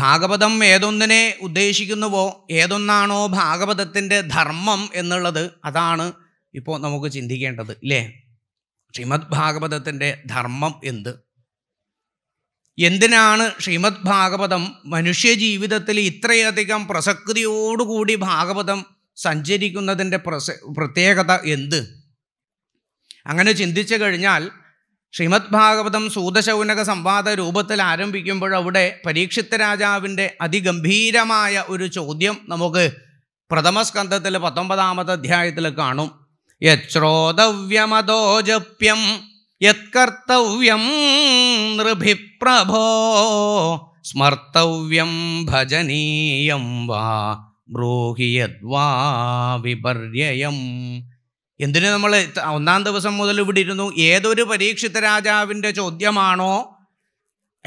ഭാഗവതം ഏതൊന്നിനെ ഉദ്ദേശിക്കുന്നുവോ ഏതൊന്നാണോ ഭാഗവതത്തിൻ്റെ ധർമ്മം എന്നുള്ളത് അതാണ് ഇപ്പോൾ നമുക്ക് ചിന്തിക്കേണ്ടത് ഇല്ലേ ശ്രീമദ് ഭാഗവതത്തിൻ്റെ ധർമ്മം എന്ത് എന്തിനാണ് ശ്രീമദ് ഭാഗവതം മനുഷ്യജീവിതത്തിൽ ഇത്രയധികം പ്രസക്തിയോടുകൂടി ഭാഗവതം സഞ്ചരിക്കുന്നതിൻ്റെ പ്രസ പ്രത്യേകത എന്ത് അങ്ങനെ ചിന്തിച്ചു കഴിഞ്ഞാൽ ശ്രീമദ് ഭാഗവതം സൂതശൗനക സംവാദ രൂപത്തിൽ ആരംഭിക്കുമ്പോൾ അവിടെ പരീക്ഷിത്ത രാജാവിൻ്റെ അതിഗംഭീരമായ ഒരു ചോദ്യം നമുക്ക് പ്രഥമസ്കന്ധത്തിൽ പത്തൊമ്പതാമത്തെ അധ്യായത്തിൽ കാണും യോതവ്യമതോജപ്യം യത്കർത്തവ്യം നൃഭിപ്രഭോ സ്മർത്തവ്യം ഭജനീയം വാ ബ്രൂഹിയദ്വാ വിപര്യം എന്തിനു നമ്മൾ ഒന്നാം ദിവസം മുതൽ ഇവിടെ ഇരുന്നു ഏതൊരു പരീക്ഷിത രാജാവിൻ്റെ ചോദ്യമാണോ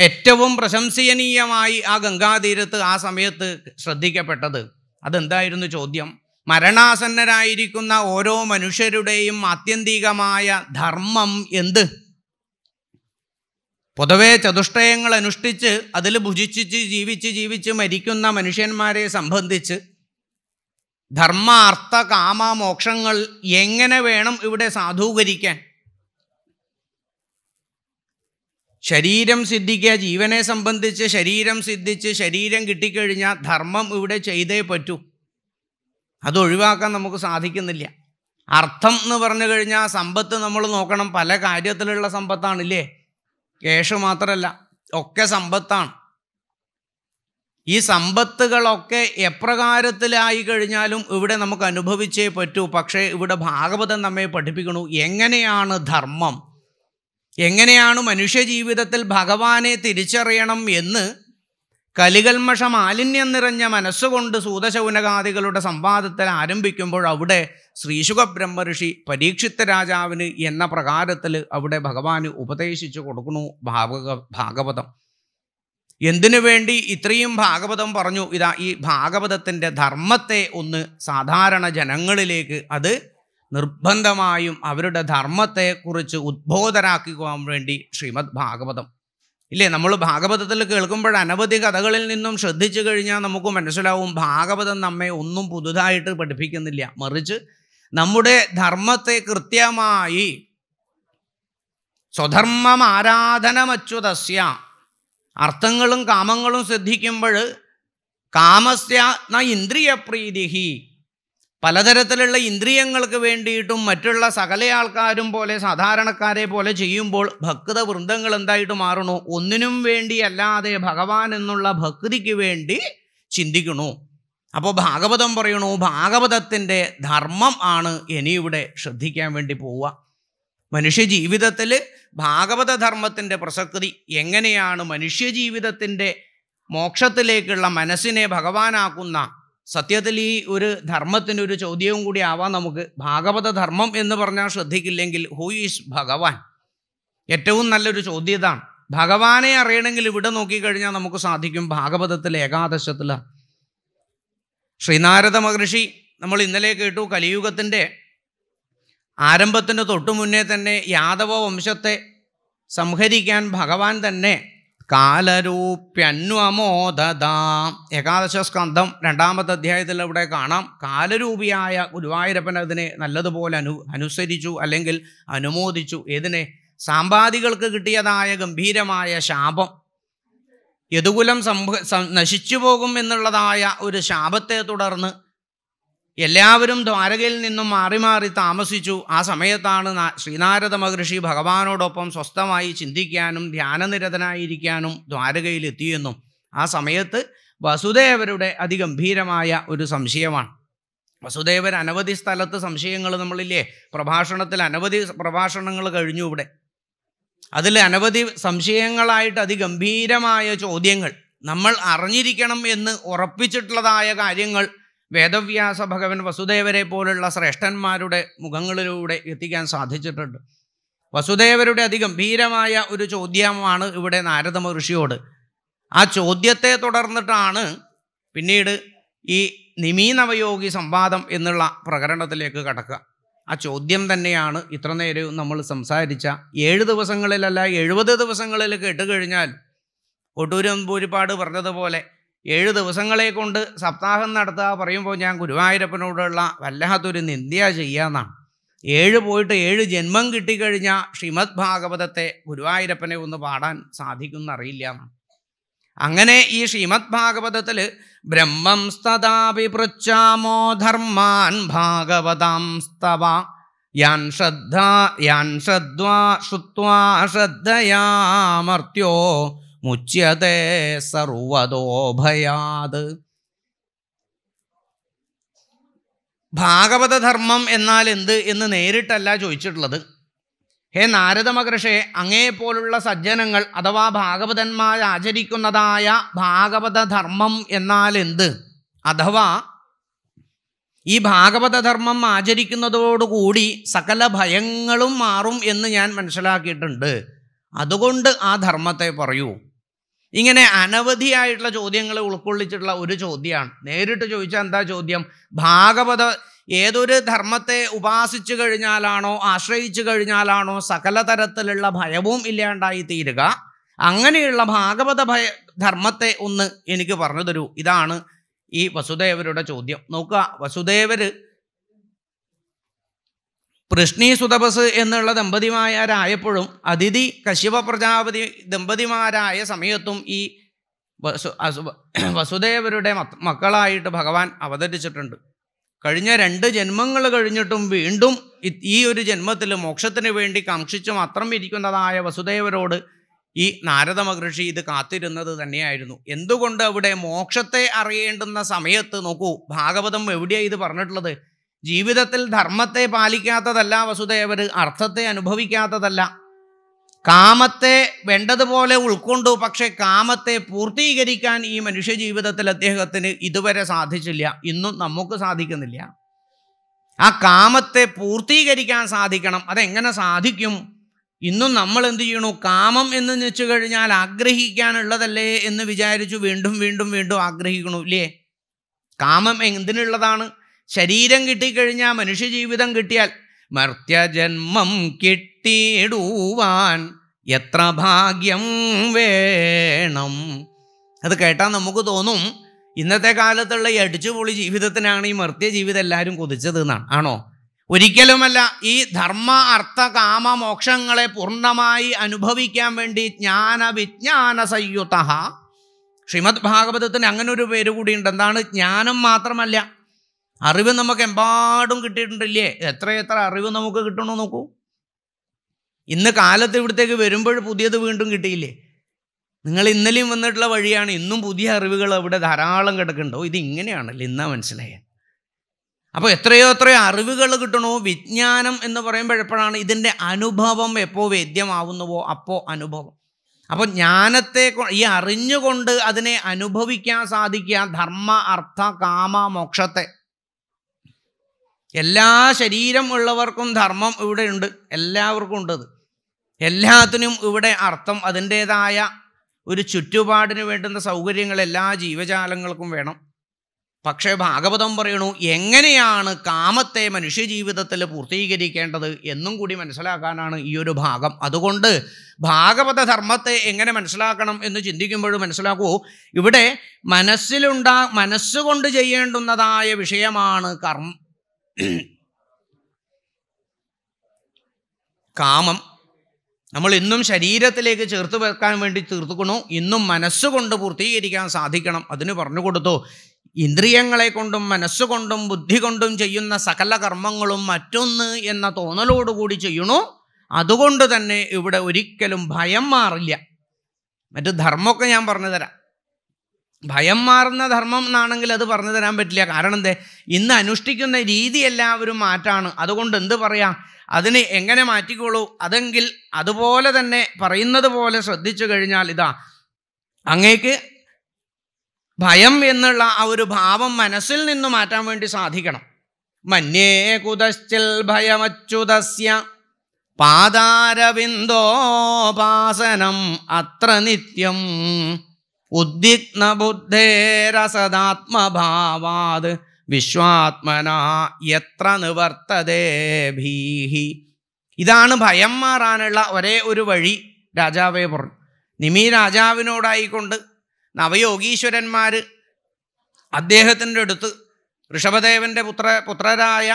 ഏറ്റവും പ്രശംസനീയമായി ആ ഗംഗാതീരത്ത് ആ സമയത്ത് ശ്രദ്ധിക്കപ്പെട്ടത് അതെന്തായിരുന്നു ചോദ്യം മരണാസന്നരായിരിക്കുന്ന ഓരോ മനുഷ്യരുടെയും ആത്യന്തികമായ ധർമ്മം എന്ത് പൊതുവെ ചതുഷ്ടയങ്ങൾ അനുഷ്ഠിച്ച് അതിൽ ഭുജിച്ച് ജീവിച്ച് ജീവിച്ച് മരിക്കുന്ന മനുഷ്യന്മാരെ സംബന്ധിച്ച് ധർമാർത്ഥ കാമ മോക്ഷങ്ങൾ എങ്ങനെ വേണം ഇവിടെ സാധൂകരിക്കാൻ ശരീരം സിദ്ധിക്കുക ജീവനെ സംബന്ധിച്ച് ശരീരം സിദ്ധിച്ച് ശരീരം കിട്ടിക്കഴിഞ്ഞാൽ ധർമ്മം ഇവിടെ ചെയ്തേ പറ്റൂ അത് ഒഴിവാക്കാൻ നമുക്ക് സാധിക്കുന്നില്ല അർത്ഥം എന്ന് പറഞ്ഞു കഴിഞ്ഞാൽ സമ്പത്ത് നമ്മൾ നോക്കണം പല കാര്യത്തിലുള്ള സമ്പത്താണില്ലേ കേഷ് മാത്രമല്ല ഒക്കെ സമ്പത്താണ് ഈ സമ്പത്തുകളൊക്കെ എപ്രകാരത്തിലായി കഴിഞ്ഞാലും ഇവിടെ നമുക്ക് അനുഭവിച്ചേ പറ്റൂ പക്ഷേ ഇവിടെ ഭാഗവതം നമ്മെ പഠിപ്പിക്കണു എങ്ങനെയാണ് ധർമ്മം എങ്ങനെയാണ് മനുഷ്യജീവിതത്തിൽ ഭഗവാനെ തിരിച്ചറിയണം എന്ന് കലികൽമഷ മാലിന്യം നിറഞ്ഞ മനസ്സുകൊണ്ട് സൂതശൗനകാദികളുടെ സംവാദത്തിൽ ആരംഭിക്കുമ്പോൾ അവിടെ ശ്രീശുഖ ബ്രഹ്മഋഷി പരീക്ഷിത്ത രാജാവിന് എന്ന പ്രകാരത്തിൽ അവിടെ ഭഗവാന് ഉപദേശിച്ചു കൊടുക്കുന്നു ഭാഗവ ഭാഗവതം എന്തിനു വേണ്ടി ഇത്രയും ഭാഗവതം പറഞ്ഞു ഇതാ ഈ ഭാഗവതത്തിൻ്റെ ധർമ്മത്തെ ഒന്ന് സാധാരണ ജനങ്ങളിലേക്ക് അത് നിർബന്ധമായും അവരുടെ ധർമ്മത്തെക്കുറിച്ച് ഉദ്ബോധരാക്കുവാൻ വേണ്ടി ശ്രീമദ് ഭാഗവതം ഇല്ലേ നമ്മൾ ഭാഗവതത്തിൽ കേൾക്കുമ്പോൾ അനവധി കഥകളിൽ നിന്നും ശ്രദ്ധിച്ചു കഴിഞ്ഞാൽ നമുക്ക് മനസ്സിലാവും ഭാഗവതം നമ്മെ ഒന്നും പുതുതായിട്ട് പഠിപ്പിക്കുന്നില്ല മറിച്ച് നമ്മുടെ ധർമ്മത്തെ കൃത്യമായി സ്വധർമ്മം ആരാധനമച്യുതസ്യ അർത്ഥങ്ങളും കാമങ്ങളും ശ്രദ്ധിക്കുമ്പോൾ കാമസ്യാത്ന ഇന്ദ്രിയപ്രീതിഹി പലതരത്തിലുള്ള ഇന്ദ്രിയങ്ങൾക്ക് വേണ്ടിയിട്ടും മറ്റുള്ള സകല ആൾക്കാരും പോലെ സാധാരണക്കാരെ പോലെ ചെയ്യുമ്പോൾ ഭക്ത വൃന്ദങ്ങൾ എന്തായിട്ട് മാറണോ ഒന്നിനും വേണ്ടിയല്ലാതെ ഭഗവാൻ എന്നുള്ള ഭക്തിക്ക് വേണ്ടി ചിന്തിക്കണു അപ്പോൾ ഭാഗവതം പറയണു ഭാഗവതത്തിൻ്റെ ധർമ്മം ആണ് ഇനി ഇവിടെ ശ്രദ്ധിക്കാൻ വേണ്ടി പോവുക മനുഷ്യ ജീവിതത്തിൽ ഭാഗവതധർമ്മത്തിൻ്റെ പ്രസക്തി എങ്ങനെയാണ് മനുഷ്യജീവിതത്തിൻ്റെ മോക്ഷത്തിലേക്കുള്ള മനസ്സിനെ ഭഗവാനാക്കുന്ന സത്യത്തിൽ ഈ ഒരു ധർമ്മത്തിനൊരു ചോദ്യവും കൂടി ആവാം നമുക്ക് ഭാഗവത ധർമ്മം എന്ന് പറഞ്ഞാൽ ശ്രദ്ധിക്കില്ലെങ്കിൽ ഹൂ ഈസ് ഭഗവാൻ ഏറ്റവും നല്ലൊരു ചോദ്യം ഇതാണ് ഭഗവാനെ അറിയണമെങ്കിൽ ഇവിടെ നോക്കിക്കഴിഞ്ഞാൽ നമുക്ക് സാധിക്കും ഭാഗവതത്തിൽ ഏകാദശത്തിൽ ശ്രീനാരദ മഹർഷി നമ്മൾ ഇന്നലെ കേട്ടു കലിയുഗത്തിൻ്റെ ആരംഭത്തിന് തൊട്ടു മുന്നേ തന്നെ യാദവ വംശത്തെ സംഹരിക്കാൻ ഭഗവാൻ തന്നെ കാലരൂപ്യന്വമോദാം ഏകാദശ സ്കന്ധം രണ്ടാമത്തെ അധ്യായത്തിൽ അവിടെ കാണാം കാലരൂപിയായ ഗുരുവായൂരപ്പൻ അതിനെ നല്ലതുപോലെ അനു അനുസരിച്ചു അല്ലെങ്കിൽ അനുമോദിച്ചു ഏതിനെ സാമ്പാദികൾക്ക് കിട്ടിയതായ ഗംഭീരമായ ശാപം യതുകുലം സംഭ നശിച്ചു പോകും എന്നുള്ളതായ ഒരു ശാപത്തെ തുടർന്ന് എല്ലാവരും ദ്വാരകയിൽ നിന്നും മാറി മാറി താമസിച്ചു ആ സമയത്താണ് ശ്രീനാരദ മഹർഷി ഭഗവാനോടൊപ്പം സ്വസ്ഥമായി ചിന്തിക്കാനും ധ്യാനനിരതനായിരിക്കാനും ദ്വാരകയിലെത്തിയെന്നും ആ സമയത്ത് വസുദേവരുടെ അതിഗംഭീരമായ ഒരു സംശയമാണ് വസുദേവർ അനവധി സ്ഥലത്ത് സംശയങ്ങൾ നമ്മളില്ലേ പ്രഭാഷണത്തിൽ അനവധി പ്രഭാഷണങ്ങൾ കഴിഞ്ഞു ഇവിടെ അതിൽ അനവധി സംശയങ്ങളായിട്ട് അതിഗംഭീരമായ ചോദ്യങ്ങൾ നമ്മൾ അറിഞ്ഞിരിക്കണം എന്ന് ഉറപ്പിച്ചിട്ടുള്ളതായ കാര്യങ്ങൾ വേദവ്യാസ ഭഗവൻ വസുദേവരെ പോലുള്ള ശ്രേഷ്ഠന്മാരുടെ മുഖങ്ങളിലൂടെ എത്തിക്കാൻ സാധിച്ചിട്ടുണ്ട് വസുദേവരുടെ ഭീരമായ ഒരു ചോദ്യമാണ് ഇവിടെ നാരദ മഹർഷിയോട് ആ ചോദ്യത്തെ തുടർന്നിട്ടാണ് പിന്നീട് ഈ നിമീനവയോഗി സംവാദം എന്നുള്ള പ്രകരണത്തിലേക്ക് കടക്കുക ആ ചോദ്യം തന്നെയാണ് ഇത്ര നേരവും നമ്മൾ സംസാരിച്ച ഏഴ് ദിവസങ്ങളിലല്ല എഴുപത് ദിവസങ്ങളിൽ കേട്ടുകഴിഞ്ഞാൽ കൊട്ടൂരം പൂരിപ്പാട് പറഞ്ഞതുപോലെ ഏഴ് ദിവസങ്ങളെ കൊണ്ട് സപ്താഹം നടത്തുക പറയുമ്പോൾ ഞാൻ ഗുരുവായൂരപ്പനോടുള്ള വല്ലാത്തൊരു നിന്ദ്യ ചെയ്യാമെന്നാണ് ഏഴ് പോയിട്ട് ഏഴ് ജന്മം കിട്ടിക്കഴിഞ്ഞാൽ ശ്രീമദ് ഭാഗവതത്തെ ഗുരുവായൂരപ്പനെ ഒന്ന് പാടാൻ സാധിക്കുന്നറിയില്ല എന്നാണ് അങ്ങനെ ഈ ശ്രീമദ് ഭാഗവതത്തിൽ ബ്രഹ്മം സ്തദാപി പൃച്ഛാമോ ധർമാൻ സ്തവ യാൻ ശ്രദ്ധ യാൻ ശ്രദ്ധ ശ്രുത്വാ ശ്രദ്ധയാമർത്യോ മുച്യതേ സർവതോഭയാത് ഭാഗവതധർമ്മം എന്നാൽ എന്ത് എന്ന് നേരിട്ടല്ല ചോദിച്ചിട്ടുള്ളത് ഹേ നാരദ മഹർഷേ അങ്ങേപോലുള്ള സജ്ജനങ്ങൾ അഥവാ ഭാഗവതന്മാർ ആചരിക്കുന്നതായ ഭാഗവതധർമ്മം എന്നാൽ എന്ത് അഥവാ ഈ ഭാഗവതധർമ്മം ആചരിക്കുന്നതോടുകൂടി സകല ഭയങ്ങളും മാറും എന്ന് ഞാൻ മനസ്സിലാക്കിയിട്ടുണ്ട് അതുകൊണ്ട് ആ ധർമ്മത്തെ പറയൂ ഇങ്ങനെ അനവധിയായിട്ടുള്ള ചോദ്യങ്ങൾ ഉൾക്കൊള്ളിച്ചിട്ടുള്ള ഒരു ചോദ്യമാണ് നേരിട്ട് ചോദിച്ചാൽ എന്താ ചോദ്യം ഭാഗവത ഏതൊരു ധർമ്മത്തെ ഉപാസിച്ചു കഴിഞ്ഞാലാണോ ആശ്രയിച്ചു കഴിഞ്ഞാലാണോ സകല തരത്തിലുള്ള ഭയവും ഇല്ലാണ്ടായി തീരുക അങ്ങനെയുള്ള ഭാഗവത ഭയ ധർമ്മത്തെ ഒന്ന് എനിക്ക് പറഞ്ഞു തരൂ ഇതാണ് ഈ വസുദേവരുടെ ചോദ്യം നോക്കുക വസുദേവർ പൃഷ്ണി സുതപസ് എന്നുള്ള ദമ്പതിമാരായപ്പോഴും അതിഥി കശ്യപ പ്രജാപതി ദമ്പതിമാരായ സമയത്തും ഈ വസു വസുദേവരുടെ മക്കളായിട്ട് ഭഗവാൻ അവതരിച്ചിട്ടുണ്ട് കഴിഞ്ഞ രണ്ട് ജന്മങ്ങൾ കഴിഞ്ഞിട്ടും വീണ്ടും ഈ ഒരു ജന്മത്തിൽ മോക്ഷത്തിന് വേണ്ടി കാക്ഷിച്ചു മാത്രം ഇരിക്കുന്നതായ വസുദേവരോട് ഈ നാരദ മഹർഷി ഇത് കാത്തിരുന്നത് തന്നെയായിരുന്നു എന്തുകൊണ്ട് അവിടെ മോക്ഷത്തെ അറിയേണ്ടുന്ന സമയത്ത് നോക്കൂ ഭാഗവതം എവിടെയാണ് ഇത് പറഞ്ഞിട്ടുള്ളത് ജീവിതത്തിൽ ധർമ്മത്തെ പാലിക്കാത്തതല്ല വസുദേവർ അർത്ഥത്തെ അനുഭവിക്കാത്തതല്ല കാമത്തെ വേണ്ടതുപോലെ ഉൾക്കൊണ്ടു പക്ഷേ കാമത്തെ പൂർത്തീകരിക്കാൻ ഈ മനുഷ്യ ജീവിതത്തിൽ അദ്ദേഹത്തിന് ഇതുവരെ സാധിച്ചില്ല ഇന്നും നമുക്ക് സാധിക്കുന്നില്ല ആ കാമത്തെ പൂർത്തീകരിക്കാൻ സാധിക്കണം അതെങ്ങനെ സാധിക്കും ഇന്നും നമ്മൾ എന്ത് ചെയ്യണു കാമം എന്ന് വെച്ചു കഴിഞ്ഞാൽ ആഗ്രഹിക്കാനുള്ളതല്ലേ എന്ന് വിചാരിച്ചു വീണ്ടും വീണ്ടും വീണ്ടും ആഗ്രഹിക്കണു ഇല്ലേ കാമം എന്തിനുള്ളതാണ് ശരീരം കിട്ടിക്കഴിഞ്ഞാൽ മനുഷ്യജീവിതം കിട്ടിയാൽ മർത്യജന്മം കിട്ടിയിടുവാൻ എത്ര ഭാഗ്യം വേണം അത് കേട്ടാൽ നമുക്ക് തോന്നും ഇന്നത്തെ കാലത്തുള്ള ഈ അടിച്ചുപൊളി ജീവിതത്തിനാണ് ഈ മർത്യ ജീവിതം എല്ലാവരും കൊതിച്ചത് എന്നാണ് ആണോ ഒരിക്കലുമല്ല ഈ ധർമ്മ അർത്ഥ കാമ മോക്ഷങ്ങളെ പൂർണ്ണമായി അനുഭവിക്കാൻ വേണ്ടി ജ്ഞാന വിജ്ഞാന സയ്യുത ശ്രീമദ് ഭാഗവതത്തിന് അങ്ങനെ ഒരു പേര് കൂടിയുണ്ട് എന്താണ് ജ്ഞാനം മാത്രമല്ല അറിവ് നമുക്ക് എമ്പാടും കിട്ടിയിട്ടുണ്ടല്ലേ എത്ര എത്ര അറിവ് നമുക്ക് കിട്ടണോ നോക്കൂ ഇന്ന് കാലത്ത് ഇവിടത്തേക്ക് വരുമ്പോൾ പുതിയത് വീണ്ടും കിട്ടിയില്ലേ നിങ്ങൾ ഇന്നലെയും വന്നിട്ടുള്ള വഴിയാണ് ഇന്നും പുതിയ അറിവുകൾ അവിടെ ധാരാളം കിടക്കുന്നുണ്ടോ ഇത് ഇങ്ങനെയാണല്ലോ ഇന്നാ മനസ്സിലായത് അപ്പോൾ എത്രയോ എത്രയോ അറിവുകൾ കിട്ടണോ വിജ്ഞാനം എന്ന് പറയുമ്പോഴെപ്പോഴാണ് ഇതിൻ്റെ അനുഭവം എപ്പോൾ വേദ്യമാവുന്നുവോ അപ്പോൾ അനുഭവം അപ്പോൾ ജ്ഞാനത്തെ ഈ അറിഞ്ഞുകൊണ്ട് അതിനെ അനുഭവിക്കാൻ സാധിക്കുക ധർമ്മ അർത്ഥ കാമ മോക്ഷത്തെ എല്ലാ ശരീരം ഉള്ളവർക്കും ധർമ്മം ഇവിടെ ഉണ്ട് എല്ലാവർക്കും ഉണ്ടത് എല്ലാത്തിനും ഇവിടെ അർത്ഥം അതിൻ്റേതായ ഒരു ചുറ്റുപാടിന് വേണ്ടുന്ന സൗകര്യങ്ങൾ എല്ലാ ജീവജാലങ്ങൾക്കും വേണം പക്ഷേ ഭാഗവതം പറയണു എങ്ങനെയാണ് കാമത്തെ മനുഷ്യജീവിതത്തിൽ പൂർത്തീകരിക്കേണ്ടത് എന്നും കൂടി മനസ്സിലാക്കാനാണ് ഈ ഒരു ഭാഗം അതുകൊണ്ട് ഭാഗവത ധർമ്മത്തെ എങ്ങനെ മനസ്സിലാക്കണം എന്ന് ചിന്തിക്കുമ്പോഴും മനസ്സിലാക്കൂ ഇവിടെ മനസ്സിലുണ്ടാ മനസ്സുകൊണ്ട് ചെയ്യേണ്ടുന്നതായ വിഷയമാണ് കർമ്മ കാമം നമ്മൾ ഇന്നും ശരീരത്തിലേക്ക് ചേർത്ത് വെക്കാൻ വേണ്ടി തീർത്തുക്കണു ഇന്നും മനസ്സുകൊണ്ട് പൂർത്തീകരിക്കാൻ സാധിക്കണം അതിന് പറഞ്ഞു കൊടുത്തു ഇന്ദ്രിയങ്ങളെ കൊണ്ടും മനസ്സുകൊണ്ടും ബുദ്ധി കൊണ്ടും ചെയ്യുന്ന സകല കർമ്മങ്ങളും മറ്റൊന്ന് എന്ന തോന്നലോടുകൂടി ചെയ്യണു അതുകൊണ്ട് തന്നെ ഇവിടെ ഒരിക്കലും ഭയം മാറില്ല മറ്റ് ധർമ്മമൊക്കെ ഞാൻ പറഞ്ഞു തരാം ഭയം മാറുന്ന ധർമ്മം എന്നാണെങ്കിൽ അത് പറഞ്ഞു തരാൻ പറ്റില്ല കാരണം എന്തേ ഇന്ന് അനുഷ്ഠിക്കുന്ന രീതി എല്ലാവരും മാറ്റാണ് അതുകൊണ്ട് എന്ത് പറയാം അതിനെ എങ്ങനെ മാറ്റിക്കോളൂ അതെങ്കിൽ അതുപോലെ തന്നെ പറയുന്നത് പോലെ ശ്രദ്ധിച്ചു കഴിഞ്ഞാൽ ഇതാ അങ്ങേക്ക് ഭയം എന്നുള്ള ആ ഒരു ഭാവം മനസ്സിൽ നിന്ന് മാറ്റാൻ വേണ്ടി സാധിക്കണം മന്യേ കുതശ്ചിൽ ഭയമച്യുതസ്യ പാതാരവിന്ദോപാസനം അത്ര നിത്യം ഉദ്വിഗ്നബുദ്ധേരസദാത്മഭാവാത് വിശ്വാത്മനാ എത്ര നിവർത്തതേ ഭീഹി ഇതാണ് ഭയം മാറാനുള്ള ഒരേ ഒരു വഴി രാജാവേ പറഞ്ഞു നിമി രാജാവിനോടായിക്കൊണ്ട് നവയോഗീശ്വരന്മാർ അദ്ദേഹത്തിൻ്റെ അടുത്ത് ഋഷഭദേവൻ്റെ പുത്ര പുത്രരായ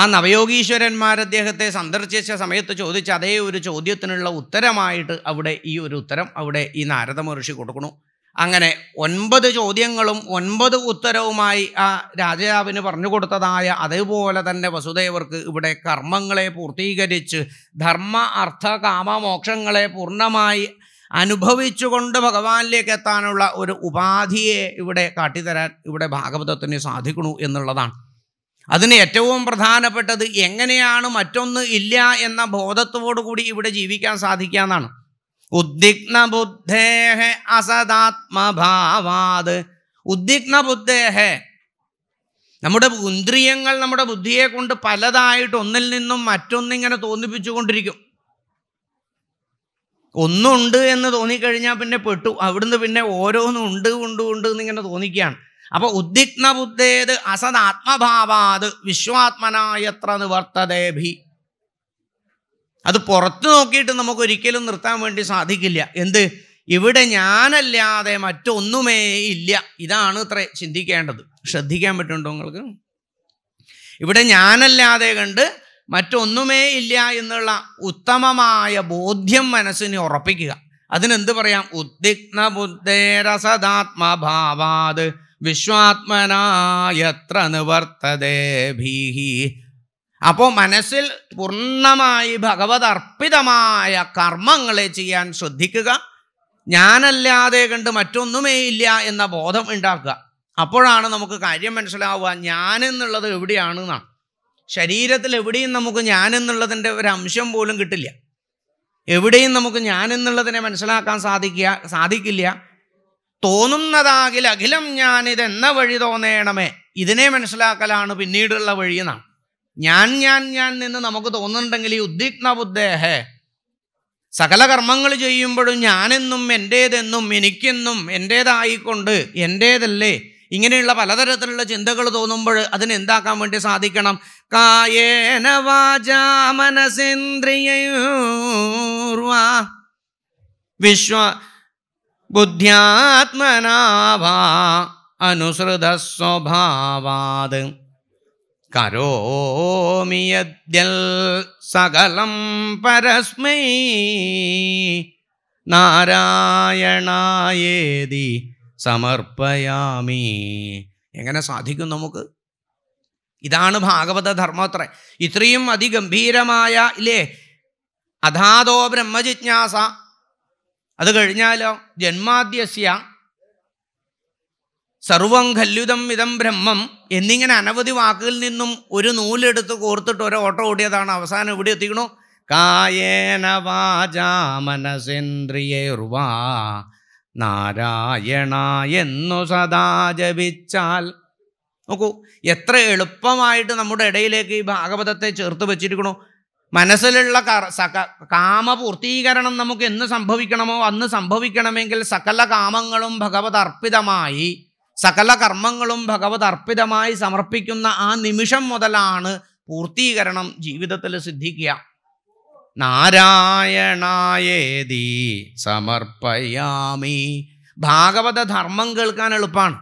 ആ നവയോഗീശ്വരന്മാർ അദ്ദേഹത്തെ സന്ദർശിച്ച സമയത്ത് ചോദിച്ച അതേ ഒരു ചോദ്യത്തിനുള്ള ഉത്തരമായിട്ട് അവിടെ ഈ ഒരു ഉത്തരം അവിടെ ഈ നാരദ മഹർഷി കൊടുക്കണു അങ്ങനെ ഒൻപത് ചോദ്യങ്ങളും ഒൻപത് ഉത്തരവുമായി ആ രാജാവിന് പറഞ്ഞു കൊടുത്തതായ അതേപോലെ തന്നെ വസുദേവർക്ക് ഇവിടെ കർമ്മങ്ങളെ പൂർത്തീകരിച്ച് ധർമ്മ അർത്ഥ കാമ മോക്ഷങ്ങളെ പൂർണ്ണമായി അനുഭവിച്ചുകൊണ്ട് ഭഗവാനിലേക്ക് എത്താനുള്ള ഒരു ഉപാധിയെ ഇവിടെ കാട്ടിത്തരാൻ ഇവിടെ ഭാഗവതത്തിന് സാധിക്കണു എന്നുള്ളതാണ് അതിന് ഏറ്റവും പ്രധാനപ്പെട്ടത് എങ്ങനെയാണ് മറ്റൊന്ന് ഇല്ല എന്ന ബോധത്തോടു കൂടി ഇവിടെ ജീവിക്കാൻ സാധിക്കുക എന്നാണ് ഉദ്വിഗ്ന ബുദ്ധേഹ അസദാത്മഭാവാത് ഉദ്വിഗ്ന ബുദ്ധേഹ നമ്മുടെ ഇന്ദ്രിയങ്ങൾ നമ്മുടെ ബുദ്ധിയെ കൊണ്ട് പലതായിട്ട് ഒന്നിൽ നിന്നും മറ്റൊന്നിങ്ങനെ തോന്നിപ്പിച്ചുകൊണ്ടിരിക്കും ഒന്നുണ്ട് എന്ന് തോന്നിക്കഴിഞ്ഞാൽ പിന്നെ പെട്ടു അവിടുന്ന് പിന്നെ ഓരോന്നും ഉണ്ട് ഉണ്ട് ഉണ്ട് എന്നിങ്ങനെ തോന്നിക്കുകയാണ് അപ്പോൾ ഉദ്ദിഗ്ന ബുദ്ധേത് അസദാത്മഭാവാത് വിശ്വാത്മനായത്ര നിവർത്തദേഭി അത് പുറത്ത് നോക്കിയിട്ട് നമുക്ക് ഒരിക്കലും നിർത്താൻ വേണ്ടി സാധിക്കില്ല എന്ത് ഇവിടെ ഞാനല്ലാതെ മറ്റൊന്നുമേ ഇല്ല ഇതാണ് ഇത്ര ചിന്തിക്കേണ്ടത് ശ്രദ്ധിക്കാൻ പറ്റുന്നുണ്ടോ നിങ്ങൾക്ക് ഇവിടെ ഞാനല്ലാതെ കണ്ട് മറ്റൊന്നുമേ ഇല്ല എന്നുള്ള ഉത്തമമായ ബോധ്യം മനസ്സിനെ ഉറപ്പിക്കുക അതിനെന്ത് പറയാം ഉദ്ദിഗ്ന ബുദ്ധേരസദാത്മഭാവാത് വിശ്വാത്മനായത്ര നിവർത്തതേ ഭീഹി അപ്പോൾ മനസ്സിൽ പൂർണ്ണമായി ഭഗവത് അർപ്പിതമായ കർമ്മങ്ങളെ ചെയ്യാൻ ശ്രദ്ധിക്കുക ഞാനല്ലാതെ കണ്ട് മറ്റൊന്നുമേ ഇല്ല എന്ന ബോധം ഉണ്ടാക്കുക അപ്പോഴാണ് നമുക്ക് കാര്യം മനസ്സിലാവുക ഞാനെന്നുള്ളത് എവിടെയാണെന്നാണ് ശരീരത്തിൽ എവിടെയും നമുക്ക് ഞാനെന്നുള്ളതിൻ്റെ ഒരു അംശം പോലും കിട്ടില്ല എവിടെയും നമുക്ക് ഞാനെന്നുള്ളതിനെ മനസ്സിലാക്കാൻ സാധിക്കുക സാധിക്കില്ല തോന്നുന്നതാകിൽ അഖിലം ഞാനിതെന്ന വഴി തോന്നേണമേ ഇതിനെ മനസ്സിലാക്കലാണ് പിന്നീടുള്ള വഴി എന്നാണ് ഞാൻ ഞാൻ ഞാൻ നിന്ന് നമുക്ക് തോന്നുന്നുണ്ടെങ്കിൽ ഈ ഉദ്വിഗ്ന ബുദ്ധേഹേ സകല കർമ്മങ്ങൾ ചെയ്യുമ്പോഴും ഞാനെന്നും എൻ്റേതെന്നും എനിക്കെന്നും എൻ്റേതായിക്കൊണ്ട് എൻ്റേതല്ലേ ഇങ്ങനെയുള്ള പലതരത്തിലുള്ള ചിന്തകൾ തോന്നുമ്പോൾ അതിന് എന്താക്കാൻ വേണ്ടി സാധിക്കണം കായേന വാചാ മനസേന്ദ്രിയ വിശ്വ ബുദ്ധ്യാത്മനാവാ അനുസൃത സ്വഭാവാത് കരോമിയദ്യൽ സകലം പരസ്മൈ നാരായണായേതി സമർപ്പയാമി എങ്ങനെ സാധിക്കും നമുക്ക് ഇതാണ് ഭാഗവത ധർമ്മത്ര ഇത്രയും അതിഗംഭീരമായ ഇല്ലേ അധാതോ ബ്രഹ്മജിജ്ഞാസ അത് കഴിഞ്ഞാലോ ജന്മാദ്യസ്യ സർവം ഖല്യുതം വിധം ബ്രഹ്മം എന്നിങ്ങനെ അനവധി വാക്കുകളിൽ നിന്നും ഒരു നൂലെടുത്ത് കോർത്തിട്ട് ഒരു ഓട്ടം ഓടിയതാണ് അവസാനം ഇവിടെ എത്തിക്കണു കായേന വാചാ നാരായണ എന്നു സദാ ജപിച്ചാൽ നോക്കൂ എത്ര എളുപ്പമായിട്ട് നമ്മുടെ ഇടയിലേക്ക് ഈ ഭാഗവതത്തെ ചേർത്ത് വെച്ചിരിക്കണോ മനസ്സിലുള്ള സക കാമപൂർത്തീകരണം നമുക്ക് എന്ന് സംഭവിക്കണമോ അന്ന് സംഭവിക്കണമെങ്കിൽ സകല കാമങ്ങളും ഭഗവത് അർപ്പിതമായി സകല കർമ്മങ്ങളും ഭഗവത് അർപ്പിതമായി സമർപ്പിക്കുന്ന ആ നിമിഷം മുതലാണ് പൂർത്തീകരണം ജീവിതത്തിൽ സിദ്ധിക്കുക നാരായണായേദി സമർപ്പയാമി ഭാഗവത ധർമ്മം കേൾക്കാൻ എളുപ്പമാണ്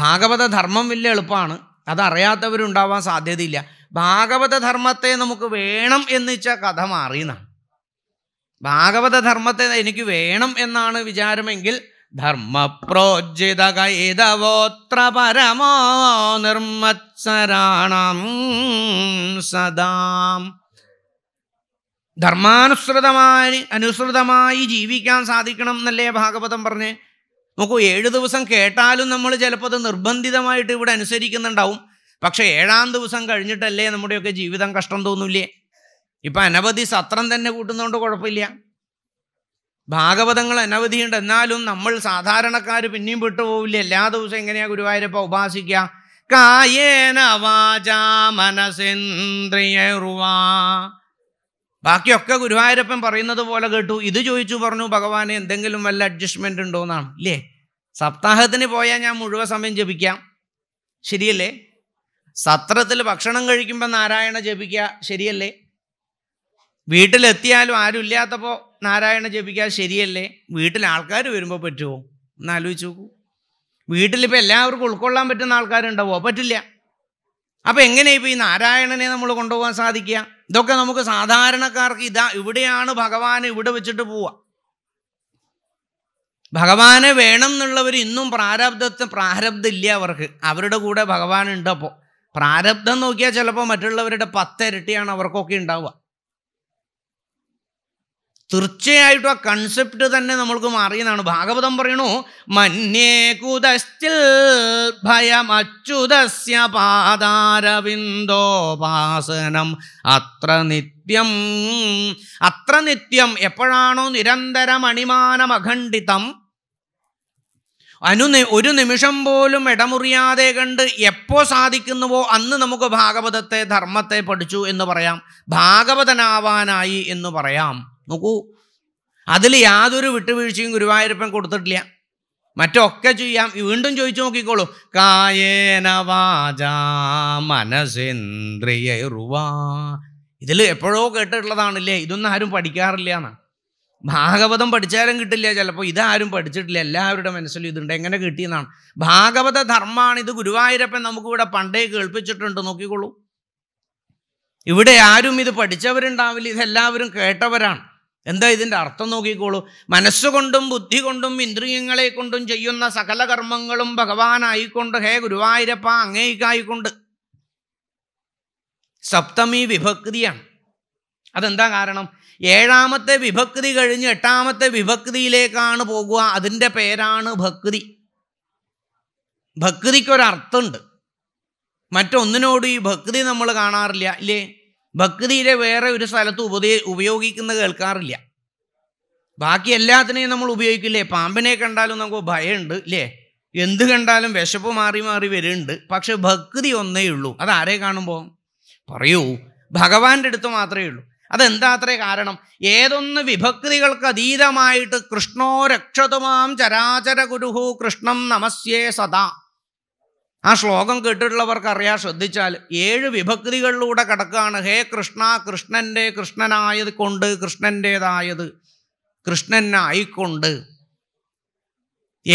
ഭാഗവത ധർമ്മം വലിയ എളുപ്പമാണ് അതറിയാത്തവരുണ്ടാവാൻ സാധ്യതയില്ല ഭാഗവതധർമ്മത്തെ നമുക്ക് വേണം എന്നിച്ച കഥ മാറിയെന്നാണ് ഭാഗവതധർമ്മത്തെ എനിക്ക് വേണം എന്നാണ് വിചാരമെങ്കിൽ ധർമ്മപ്രോജ്ജിതകൈതവോത്ര പരമോ നിർമ്മത്സരാണം സദാം ധർമാനുസൃതമായി അനുസൃതമായി ജീവിക്കാൻ സാധിക്കണം എന്നല്ലേ ഭാഗവതം പറഞ്ഞ് നമുക്ക് ഏഴു ദിവസം കേട്ടാലും നമ്മൾ ചിലപ്പോൾ അത് നിർബന്ധിതമായിട്ട് ഇവിടെ അനുസരിക്കുന്നുണ്ടാവും പക്ഷേ ഏഴാം ദിവസം കഴിഞ്ഞിട്ടല്ലേ നമ്മുടെയൊക്കെ ജീവിതം കഷ്ടം തോന്നൂല്ലേ ഇപ്പം അനവധി സത്രം തന്നെ കൂട്ടുന്നതുകൊണ്ട് കുഴപ്പമില്ല ഭാഗവതങ്ങൾ അനവധിയുണ്ട് എന്നാലും നമ്മൾ സാധാരണക്കാർ പിന്നെയും വിട്ടുപോവില്ല എല്ലാ ദിവസവും എങ്ങനെയാ ഗുരുവായൂരപ്പ ഉപാസിക്കുക കായേന വാചാ മനസേന്ദ്രിയറുവാ ബാക്കിയൊക്കെ ഗുരുവായൂരപ്പൻ പറയുന്നത് പോലെ കേട്ടു ഇത് ചോദിച്ചു പറഞ്ഞു ഭഗവാന് എന്തെങ്കിലും വല്ല അഡ്ജസ്റ്റ്മെൻ്റ് ഉണ്ടോ എന്നാണ് ഇല്ലേ സപ്താഹത്തിന് പോയാൽ ഞാൻ മുഴുവൻ സമയം ജപിക്കാം ശരിയല്ലേ സത്രത്തിൽ ഭക്ഷണം കഴിക്കുമ്പോൾ നാരായണ ജപിക്കുക ശരിയല്ലേ വീട്ടിലെത്തിയാലും ആരും ഇല്ലാത്തപ്പോൾ നാരായണ ജപിക്കുക ശരിയല്ലേ വീട്ടിൽ ആൾക്കാർ വരുമ്പോൾ പറ്റുമോ ഒന്ന് ആലോചിച്ച് നോക്കൂ വീട്ടിലിപ്പോൾ എല്ലാവർക്കും ഉൾക്കൊള്ളാൻ പറ്റുന്ന ആൾക്കാരുണ്ടാവോ പറ്റില്ല അപ്പോൾ എങ്ങനെ ഇപ്പോൾ ഈ നാരായണനെ നമ്മൾ കൊണ്ടുപോകാൻ സാധിക്കുക ഇതൊക്കെ നമുക്ക് സാധാരണക്കാർക്ക് ഇതാ ഇവിടെയാണ് ഭഗവാൻ ഇവിടെ വെച്ചിട്ട് പോവുക ഭഗവാനെ വേണം എന്നുള്ളവർ ഇന്നും പ്രാരബ്ധത്തിന് പ്രാരബ്ധമില്ല അവർക്ക് അവരുടെ കൂടെ ഭഗവാൻ ഉണ്ടപ്പോൾ പ്രാരബ്ധം നോക്കിയാൽ ചിലപ്പോൾ മറ്റുള്ളവരുടെ പത്തിരട്ടിയാണ് അവർക്കൊക്കെ ഉണ്ടാവുക തീർച്ചയായിട്ടും ആ കൺസെപ്റ്റ് തന്നെ നമ്മൾക്ക് മാറിയെന്നാണ് ഭാഗവതം പറയണു മന്യേ കുതശ്ചിൽ അച്യുതസ്യ പാദാരവിന്ദോപാസനം അത്ര നിത്യം അത്ര നിത്യം എപ്പോഴാണോ നിരന്തരം അണിമാനം അഖണ്ഡിതം അനു ഒരു നിമിഷം പോലും ഇടമുറിയാതെ കണ്ട് എപ്പോൾ സാധിക്കുന്നുവോ അന്ന് നമുക്ക് ഭാഗവതത്തെ ധർമ്മത്തെ പഠിച്ചു എന്ന് പറയാം ഭാഗവതനാവാനായി എന്ന് പറയാം നോക്കൂ അതിൽ യാതൊരു വിട്ടുവീഴ്ചയും ഗുരുവായൂരപ്പൻ കൊടുത്തിട്ടില്ല മറ്റൊക്കെ ചെയ്യാം വീണ്ടും ചോദിച്ചു നോക്കിക്കോളൂ കായേന വാച മനസേന്ദ്രിയ ഇതിൽ എപ്പോഴോ കേട്ടിട്ടുള്ളതാണല്ലേ ഇതൊന്നും ആരും പഠിക്കാറില്ല എന്നാണ് ഭാഗവതം പഠിച്ചാലും കിട്ടില്ല ചിലപ്പോൾ ഇതാരും പഠിച്ചിട്ടില്ല എല്ലാവരുടെ മനസ്സിലും ഇതുണ്ട് എങ്ങനെ കിട്ടിയെന്നാണ് ഭാഗവത ധർമ്മമാണ് ഇത് ഗുരുവായൂരപ്പൻ നമുക്കിവിടെ പണ്ടേ കേൾപ്പിച്ചിട്ടുണ്ട് നോക്കിക്കോളൂ ഇവിടെ ആരും ഇത് പഠിച്ചവരുണ്ടാവില്ല ഇതെല്ലാവരും കേട്ടവരാണ് എന്താ ഇതിൻ്റെ അർത്ഥം നോക്കിക്കോളൂ മനസ്സുകൊണ്ടും ബുദ്ധി കൊണ്ടും ഇന്ദ്രിയങ്ങളെ കൊണ്ടും ചെയ്യുന്ന സകല കർമ്മങ്ങളും ഭഗവാനായിക്കൊണ്ട് ഹേ ഗുരുവായൂരപ്പ അങ്ങേക്കായിക്കൊണ്ട് സപ്തമി വിഭക്തിയാണ് അതെന്താ കാരണം ഏഴാമത്തെ വിഭക്തി കഴിഞ്ഞ് എട്ടാമത്തെ വിഭക്തിയിലേക്കാണ് പോകുക അതിൻ്റെ പേരാണ് ഭക്തി ഭക്തിക്കൊരർത്ഥമുണ്ട് മറ്റൊന്നിനോട് ഈ ഭക്തി നമ്മൾ കാണാറില്ല ഇല്ലേ ഭക്തിയിലെ വേറെ ഒരു സ്ഥലത്ത് ഉപദേ ഉപയോഗിക്കുന്ന കേൾക്കാറില്ല ബാക്കി എല്ലാത്തിനെയും നമ്മൾ ഉപയോഗിക്കില്ലേ പാമ്പിനെ കണ്ടാലും നമുക്ക് ഭയമുണ്ട് ഇല്ലേ എന്ത് കണ്ടാലും വിശപ്പ് മാറി മാറി വരുന്നുണ്ട് പക്ഷെ ഭക്തി ഒന്നേ ഉള്ളൂ അതാരെ കാണുമ്പോൾ പറയൂ ഭഗവാന്റെ അടുത്ത് മാത്രമേ ഉള്ളൂ അതെന്താ അത്രേ കാരണം ഏതൊന്ന് വിഭക്തികൾക്ക് അതീതമായിട്ട് കൃഷ്ണോ രക്ഷതുമാം ചരാചര ഗുരുഹു കൃഷ്ണം നമസ്യേ സദാ ആ ശ്ലോകം കേട്ടിട്ടുള്ളവർക്ക് അറിയാൻ ശ്രദ്ധിച്ചാൽ ഏഴ് വിഭക്തികളിലൂടെ കിടക്കുകയാണ് ഹേ കൃഷ്ണ കൃഷ്ണൻ്റെ കൃഷ്ണനായത് കൊണ്ട് കൃഷ്ണൻ്റേതായത് കൃഷ്ണനായിക്കൊണ്ട്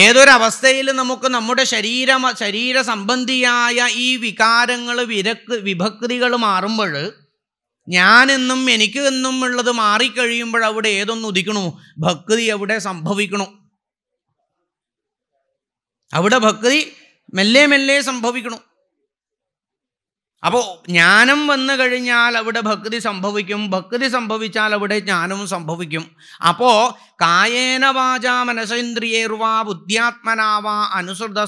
ഏതൊരവസ്ഥയിൽ നമുക്ക് നമ്മുടെ ശരീര ശരീര സംബന്ധിയായ ഈ വികാരങ്ങൾ വിരക്ക് വിഭക്തികൾ മാറുമ്പോൾ ഞാനെന്നും എനിക്ക് എന്നും ഉള്ളത് മാറിക്കഴിയുമ്പോൾ അവിടെ ഏതൊന്നും ഉദിക്കണു ഭക്തി അവിടെ സംഭവിക്കണു അവിടെ ഭക്തി മെല്ലെ മെല്ലെ സംഭവിക്കണു അപ്പോൾ ജ്ഞാനം വന്നു കഴിഞ്ഞാൽ അവിടെ ഭക്തി സംഭവിക്കും ഭക്തി സംഭവിച്ചാൽ അവിടെ ജ്ഞാനവും സംഭവിക്കും അപ്പോൾ കായേന വാച മനസേന്ദ്രിയേർവാ ബുദ്ധ്യാത്മനാവാ അനുസൃത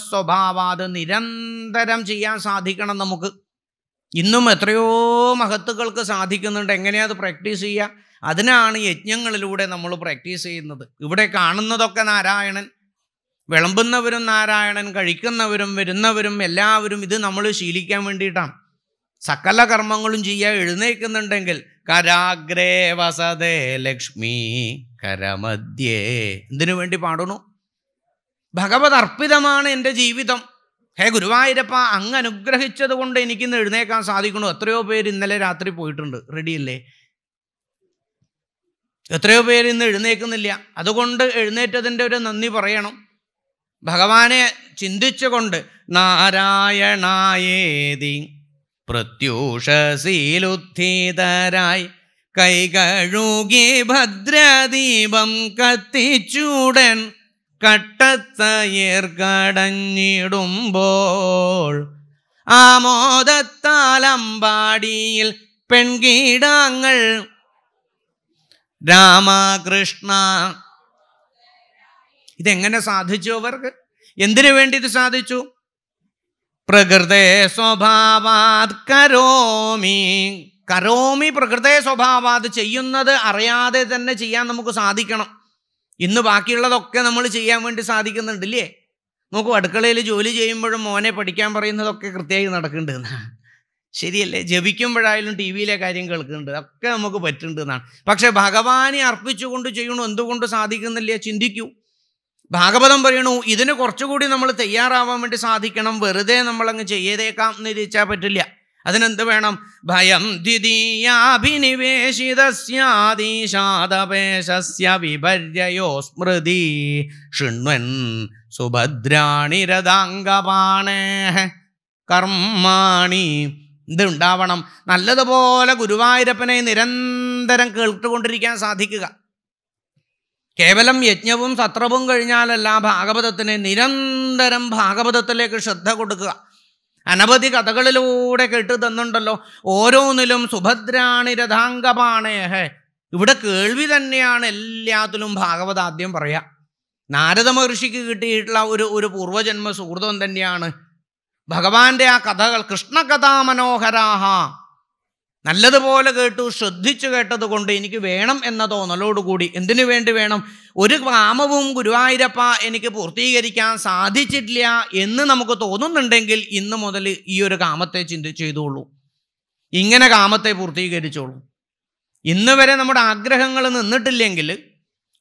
അത് നിരന്തരം ചെയ്യാൻ സാധിക്കണം നമുക്ക് ഇന്നും എത്രയോ മഹത്തുക്കൾക്ക് സാധിക്കുന്നുണ്ട് എങ്ങനെയാ പ്രാക്ടീസ് ചെയ്യുക അതിനാണ് യജ്ഞങ്ങളിലൂടെ നമ്മൾ പ്രാക്ടീസ് ചെയ്യുന്നത് ഇവിടെ കാണുന്നതൊക്കെ നാരായണൻ വിളമ്പുന്നവരും നാരായണൻ കഴിക്കുന്നവരും വരുന്നവരും എല്ലാവരും ഇത് നമ്മൾ ശീലിക്കാൻ വേണ്ടിയിട്ടാണ് സകല കർമ്മങ്ങളും ചെയ്യാൻ എഴുന്നേൽക്കുന്നുണ്ടെങ്കിൽ കരാഗ്രേ വസതേ ലക്ഷ്മി കരമധ്യേ എന്തിനു വേണ്ടി പാടണു ഭഗവത് അർപ്പിതമാണ് എൻ്റെ ജീവിതം ഹേ ഗുരുവായൂരപ്പ അങ്ങ് അനുഗ്രഹിച്ചത് കൊണ്ട് എനിക്കിന്ന് എഴുന്നേക്കാൻ സാധിക്കുന്നു എത്രയോ പേര് ഇന്നലെ രാത്രി പോയിട്ടുണ്ട് റെഡിയല്ലേ എത്രയോ പേര് ഇന്ന് എഴുന്നേക്കുന്നില്ല അതുകൊണ്ട് എഴുന്നേറ്റതിൻ്റെ ഒരു നന്ദി പറയണം ഭഗവാനെ ചിന്തിച്ചുകൊണ്ട് നാരായണായേതി പ്രത്യൂഷീലുദ്ധീതരായി കൈകഴുകി ഭദ്രദീപം കത്തിച്ചൂടൻ കട്ടത്തയർ കടഞ്ഞിടുമ്പോൾ പെൺകീടാങ്ങൾ രാമകൃഷ്ണ ഇതെങ്ങനെ സാധിച്ചു അവർക്ക് എന്തിനു വേണ്ടി ഇത് സാധിച്ചു പ്രകൃതേ സ്വഭാവാത് കരോമി കരോമി പ്രകൃതേ സ്വഭാവാത് ചെയ്യുന്നത് അറിയാതെ തന്നെ ചെയ്യാൻ നമുക്ക് സാധിക്കണം ഇന്ന് ബാക്കിയുള്ളതൊക്കെ നമ്മൾ ചെയ്യാൻ വേണ്ടി സാധിക്കുന്നുണ്ടല്ലേ നോക്കൂ അടുക്കളയിൽ ജോലി ചെയ്യുമ്പോഴും മോനെ പഠിക്കാൻ പറയുന്നതൊക്കെ കൃത്യമായി നടക്കുന്നുണ്ട് ശരിയല്ലേ ജപിക്കുമ്പോഴായാലും ടി വിയിലെ കാര്യം കേൾക്കുന്നുണ്ട് ഒക്കെ നമുക്ക് പറ്റുന്നുണ്ടെന്നാണ് പക്ഷെ ഭഗവാനെ അർപ്പിച്ചുകൊണ്ട് ചെയ്യണു എന്തുകൊണ്ട് സാധിക്കുന്നില്ല ചിന്തിക്കൂ ഭാഗവതം പറയണു ഇതിന് കുറച്ചുകൂടി നമ്മൾ തയ്യാറാവാൻ വേണ്ടി സാധിക്കണം വെറുതെ നമ്മളങ്ങ് ചെയ്തേക്കാം എന്ന് ചോദിച്ചാൽ പറ്റില്ല അതിനെന്ത് വേണം ഭയം ദ്വിതീയാഭിനിവേശിതസ്യാദീശാദപേശസ്യ വിപര്യയോ സ്മൃതി ശൃണ്വൻ സുഭദ്രാണി രഥാംഗപാണേ കർമാണി ഇതുണ്ടാവണം നല്ലതുപോലെ ഗുരുവായൂരപ്പനെ നിരന്തരം കേട്ടുകൊണ്ടിരിക്കാൻ സാധിക്കുക കേവലം യജ്ഞവും സത്രവും കഴിഞ്ഞാലല്ല ഭാഗവതത്തിന് നിരന്തരം ഭാഗവതത്തിലേക്ക് ശ്രദ്ധ കൊടുക്കുക അനവധി കഥകളിലൂടെ കേട്ട് തന്നുണ്ടല്ലോ ഓരോന്നിലും സുഭദ്രാണി രഥാംഗപാണേഹേ ഇവിടെ കേൾവി തന്നെയാണ് എല്ലാത്തിലും ഭാഗവത ആദ്യം പറയാം നാരദ മഹർഷിക്ക് കിട്ടിയിട്ടുള്ള ഒരു ഒരു പൂർവജന്മ സുഹൃതം തന്നെയാണ് ഭഗവാന്റെ ആ കഥകൾ കൃഷ്ണകഥാമനോഹരാഹ നല്ലതുപോലെ കേട്ടു ശ്രദ്ധിച്ചു കേട്ടതുകൊണ്ട് എനിക്ക് വേണം എന്ന തോന്നലോടുകൂടി എന്തിനു വേണ്ടി വേണം ഒരു കാമവും ഗുരുവായൂരപ്പ എനിക്ക് പൂർത്തീകരിക്കാൻ സാധിച്ചിട്ടില്ല എന്ന് നമുക്ക് തോന്നുന്നുണ്ടെങ്കിൽ ഇന്ന് മുതൽ ഈ ഒരു കാമത്തെ ചിന്തി ചെയ്തോളൂ ഇങ്ങനെ കാമത്തെ പൂർത്തീകരിച്ചോളൂ ഇന്ന് വരെ നമ്മുടെ ആഗ്രഹങ്ങൾ നിന്നിട്ടില്ലെങ്കിൽ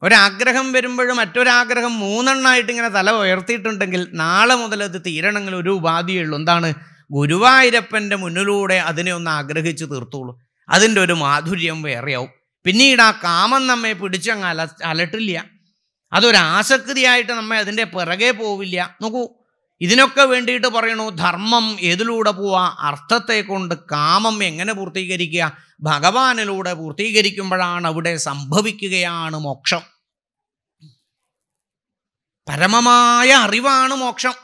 ഒരാഗ്രഹം വരുമ്പോഴും മറ്റൊരാഗ്രഹം മൂന്നെണ്ണമായിട്ട് ഇങ്ങനെ തല ഉയർത്തിയിട്ടുണ്ടെങ്കിൽ നാളെ മുതൽ അത് തീരണമെങ്കിൽ ഒരു ഉപാധിയുള്ളൂ എന്താണ് ഗുരുവായൂരപ്പൻ്റെ മുന്നിലൂടെ അതിനെ ഒന്ന് ആഗ്രഹിച്ച് തീർത്തോളൂ അതിൻ്റെ ഒരു മാധുര്യം വേറെയാവും പിന്നീട് ആ കാമം നമ്മെ പിടിച്ചങ്ങ് അല അലട്ടില്ല അതൊരാസക്തിയായിട്ട് നമ്മെ അതിൻ്റെ പിറകെ പോവില്ല നോക്കൂ ഇതിനൊക്കെ വേണ്ടിയിട്ട് പറയണു ധർമ്മം ഏതിലൂടെ പോവാ അർത്ഥത്തെ കൊണ്ട് കാമം എങ്ങനെ പൂർത്തീകരിക്കുക ഭഗവാനിലൂടെ പൂർത്തീകരിക്കുമ്പോഴാണ് അവിടെ സംഭവിക്കുകയാണ് മോക്ഷം പരമമായ അറിവാണ് മോക്ഷം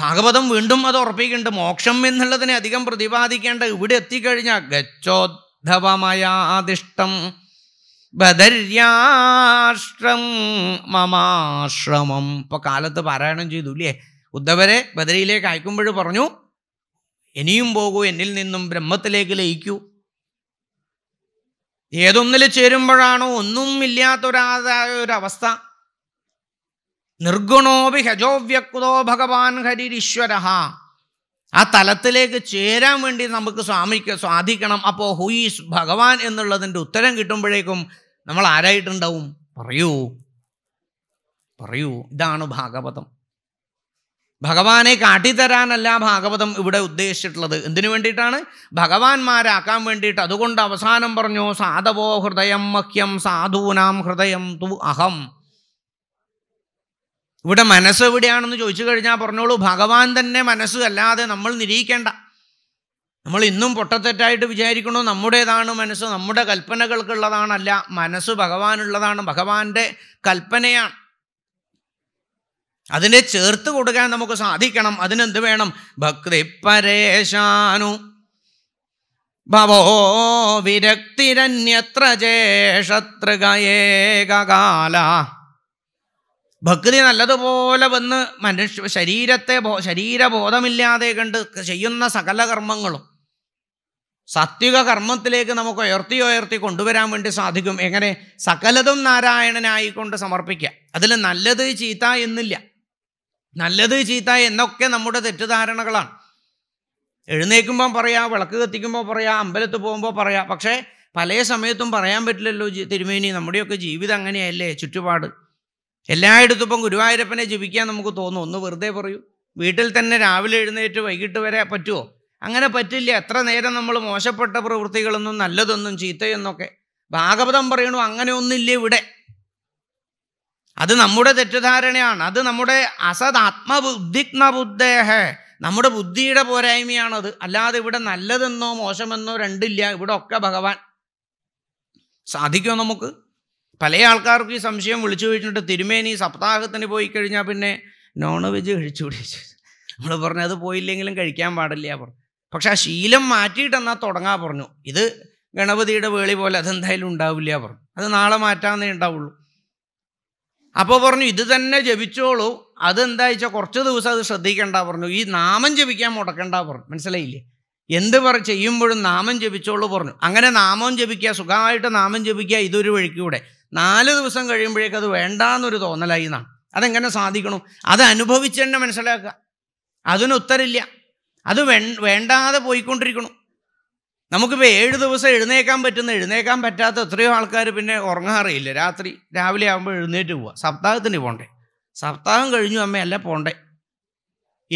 ഭാഗവതം വീണ്ടും അത് ഉറപ്പിക്കുന്നുണ്ട് മോക്ഷം എന്നുള്ളതിനെ അധികം പ്രതിപാദിക്കേണ്ട ഇവിടെ എത്തിക്കഴിഞ്ഞാൽ ഗച്ചോദ്ധവമയാദിഷ്ടം ബദര്യാഷ്ട്രം മമാശ്രമം ഇപ്പൊ കാലത്ത് പാരായണം ചെയ്തു ഇല്ലേ ഉദ്ധവരെ ബദരിയിലേക്ക് അയക്കുമ്പോഴും പറഞ്ഞു ഇനിയും പോകൂ എന്നിൽ നിന്നും ബ്രഹ്മത്തിലേക്ക് ലയിക്കൂ ഏതൊന്നിൽ ചേരുമ്പോഴാണോ ഒന്നും ഇല്ലാത്തൊരാതായ ഒരവസ്ഥ നിർഗുണോപി ഹജോവ്യക്തോ ഭഗവാൻ ഹരിരീശ്വര ആ തലത്തിലേക്ക് ചേരാൻ വേണ്ടി നമുക്ക് സ്വാമിക്ക് സ്വാധിക്കണം അപ്പോൾ ഹുയിസ് ഭഗവാൻ എന്നുള്ളതിൻ്റെ ഉത്തരം കിട്ടുമ്പോഴേക്കും നമ്മൾ ആരായിട്ടുണ്ടാവും പറയൂ പറയൂ ഇതാണ് ഭാഗവതം ഭഗവാനെ കാട്ടിത്തരാനല്ല ഭാഗവതം ഇവിടെ ഉദ്ദേശിച്ചിട്ടുള്ളത് എന്തിനു വേണ്ടിയിട്ടാണ് ഭഗവാന്മാരാക്കാൻ വേണ്ടിയിട്ട് അതുകൊണ്ട് അവസാനം പറഞ്ഞു സാധവോ ഹൃദയം മഹ്യം സാധൂനാം ഹൃദയം തു അഹം ഇവിടെ മനസ്സ് എവിടെയാണെന്ന് ചോദിച്ചു കഴിഞ്ഞാൽ പറഞ്ഞോളൂ ഭഗവാൻ തന്നെ മനസ്സ് അല്ലാതെ നമ്മൾ നിരീക്കേണ്ട നമ്മൾ ഇന്നും പൊട്ടത്തെറ്റായിട്ട് വിചാരിക്കണോ നമ്മുടേതാണ് മനസ്സ് നമ്മുടെ കൽപ്പനകൾക്കുള്ളതാണല്ല മനസ്സ് ഭഗവാനുള്ളതാണ് ഭഗവാന്റെ കൽപ്പനയാണ് അതിനെ ചേർത്ത് കൊടുക്കാൻ നമുക്ക് സാധിക്കണം അതിനെന്ത് വേണം ഭക്തി പരേശാനു ഭവോ വിരക്തിരന്യത്ര ജേഷത്രികയേകാല ഭക്തി നല്ലതുപോലെ വന്ന് മനുഷ്യ ശരീരത്തെ ബോ ശരീരബോധമില്ലാതെ കണ്ട് ചെയ്യുന്ന സകല കർമ്മങ്ങളും സാത്വിക കർമ്മത്തിലേക്ക് നമുക്ക് ഉയർത്തി ഉയർത്തി കൊണ്ടുവരാൻ വേണ്ടി സാധിക്കും എങ്ങനെ സകലതും നാരായണനായിക്കൊണ്ട് സമർപ്പിക്കുക അതിൽ നല്ലത് ചീത്ത എന്നില്ല നല്ലത് ചീത്ത എന്നൊക്കെ നമ്മുടെ തെറ്റിദ്ധാരണകളാണ് എഴുന്നേൽക്കുമ്പോൾ പറയാം വിളക്ക് കത്തിക്കുമ്പോൾ പറയാം അമ്പലത്തിൽ പോകുമ്പോൾ പറയാം പക്ഷേ പല സമയത്തും പറയാൻ പറ്റില്ലല്ലോ തിരുമേനി നമ്മുടെയൊക്കെ ജീവിതം അങ്ങനെയല്ലേ ചുറ്റുപാട് എല്ലായിടത്തും ഇപ്പം ഗുരുവായൂരപ്പനെ ജപിക്കാൻ നമുക്ക് തോന്നും ഒന്ന് വെറുതെ പറയൂ വീട്ടിൽ തന്നെ രാവിലെ എഴുന്നേറ്റ് വൈകിട്ട് വരെ പറ്റുമോ അങ്ങനെ പറ്റില്ല എത്ര നേരം നമ്മൾ മോശപ്പെട്ട പ്രവൃത്തികളൊന്നും നല്ലതൊന്നും ചീത്തയെന്നൊക്കെ ഭാഗവതം പറയണു അങ്ങനെയൊന്നുമില്ല ഇവിടെ അത് നമ്മുടെ തെറ്റിദ്ധാരണയാണ് അത് നമ്മുടെ അസത് ആത്മബുദ്ധിഗ്ന ബുദ്ധേഹ നമ്മുടെ ബുദ്ധിയുടെ പോരായ്മയാണത് അല്ലാതെ ഇവിടെ നല്ലതെന്നോ മോശമെന്നോ രണ്ടില്ല ഇവിടെ ഒക്കെ ഭഗവാൻ സാധിക്കുമോ നമുക്ക് പല ആൾക്കാർക്കും ഈ സംശയം വിളിച്ചു കഴിഞ്ഞിട്ട് തിരുമേനി സപ്താഹത്തിന് പോയി കഴിഞ്ഞാൽ പിന്നെ നോൺ വെജ് കഴിച്ചുകൂടി നമ്മൾ പറഞ്ഞു അത് പോയില്ലെങ്കിലും കഴിക്കാൻ പാടില്ല പറഞ്ഞു പക്ഷെ ആ ശീലം മാറ്റിയിട്ടെന്നാൽ തുടങ്ങാ പറഞ്ഞു ഇത് ഗണപതിയുടെ വേളി പോലെ അതെന്തായാലും ഉണ്ടാവില്ല പറഞ്ഞു അത് നാളെ മാറ്റാമെന്നേ ഉണ്ടാവുള്ളൂ അപ്പോൾ പറഞ്ഞു ഇത് തന്നെ ജപിച്ചോളൂ അതെന്താ വെച്ചാൽ കുറച്ച് ദിവസം അത് ശ്രദ്ധിക്കേണ്ട പറഞ്ഞു ഈ നാമം ജപിക്കാൻ മുടക്കണ്ട പറഞ്ഞു മനസ്സിലായില്ലേ എന്ത് പറ ചെയ്യുമ്പോഴും നാമം ജപിച്ചോളൂ പറഞ്ഞു അങ്ങനെ നാമം ജപിക്കുക സുഖമായിട്ട് നാമം ജപിക്കുക ഇതൊരു വഴിക്കൂടെ നാല് ദിവസം കഴിയുമ്പോഴേക്കും അത് വേണ്ടാന്നൊരു തോന്നലായി എന്നാണ് അതെങ്ങനെ സാധിക്കണം അത് അനുഭവിച്ച് തന്നെ മനസ്സിലാക്കുക അതിനുത്തരില്ല അത് അത് വേണ്ടാതെ പോയിക്കൊണ്ടിരിക്കണം നമുക്കിപ്പോൾ ഏഴ് ദിവസം എഴുന്നേക്കാൻ പറ്റുന്ന എഴുന്നേക്കാൻ പറ്റാത്ത എത്രയോ ആൾക്കാർ പിന്നെ ഉറങ്ങാറിയില്ല രാത്രി രാവിലെ ആകുമ്പോൾ എഴുന്നേറ്റ് പോവുക സപ്താഹത്തിന് പോണ്ടേ സപ്താഹം കഴിഞ്ഞു അമ്മയല്ല പോണ്ടേ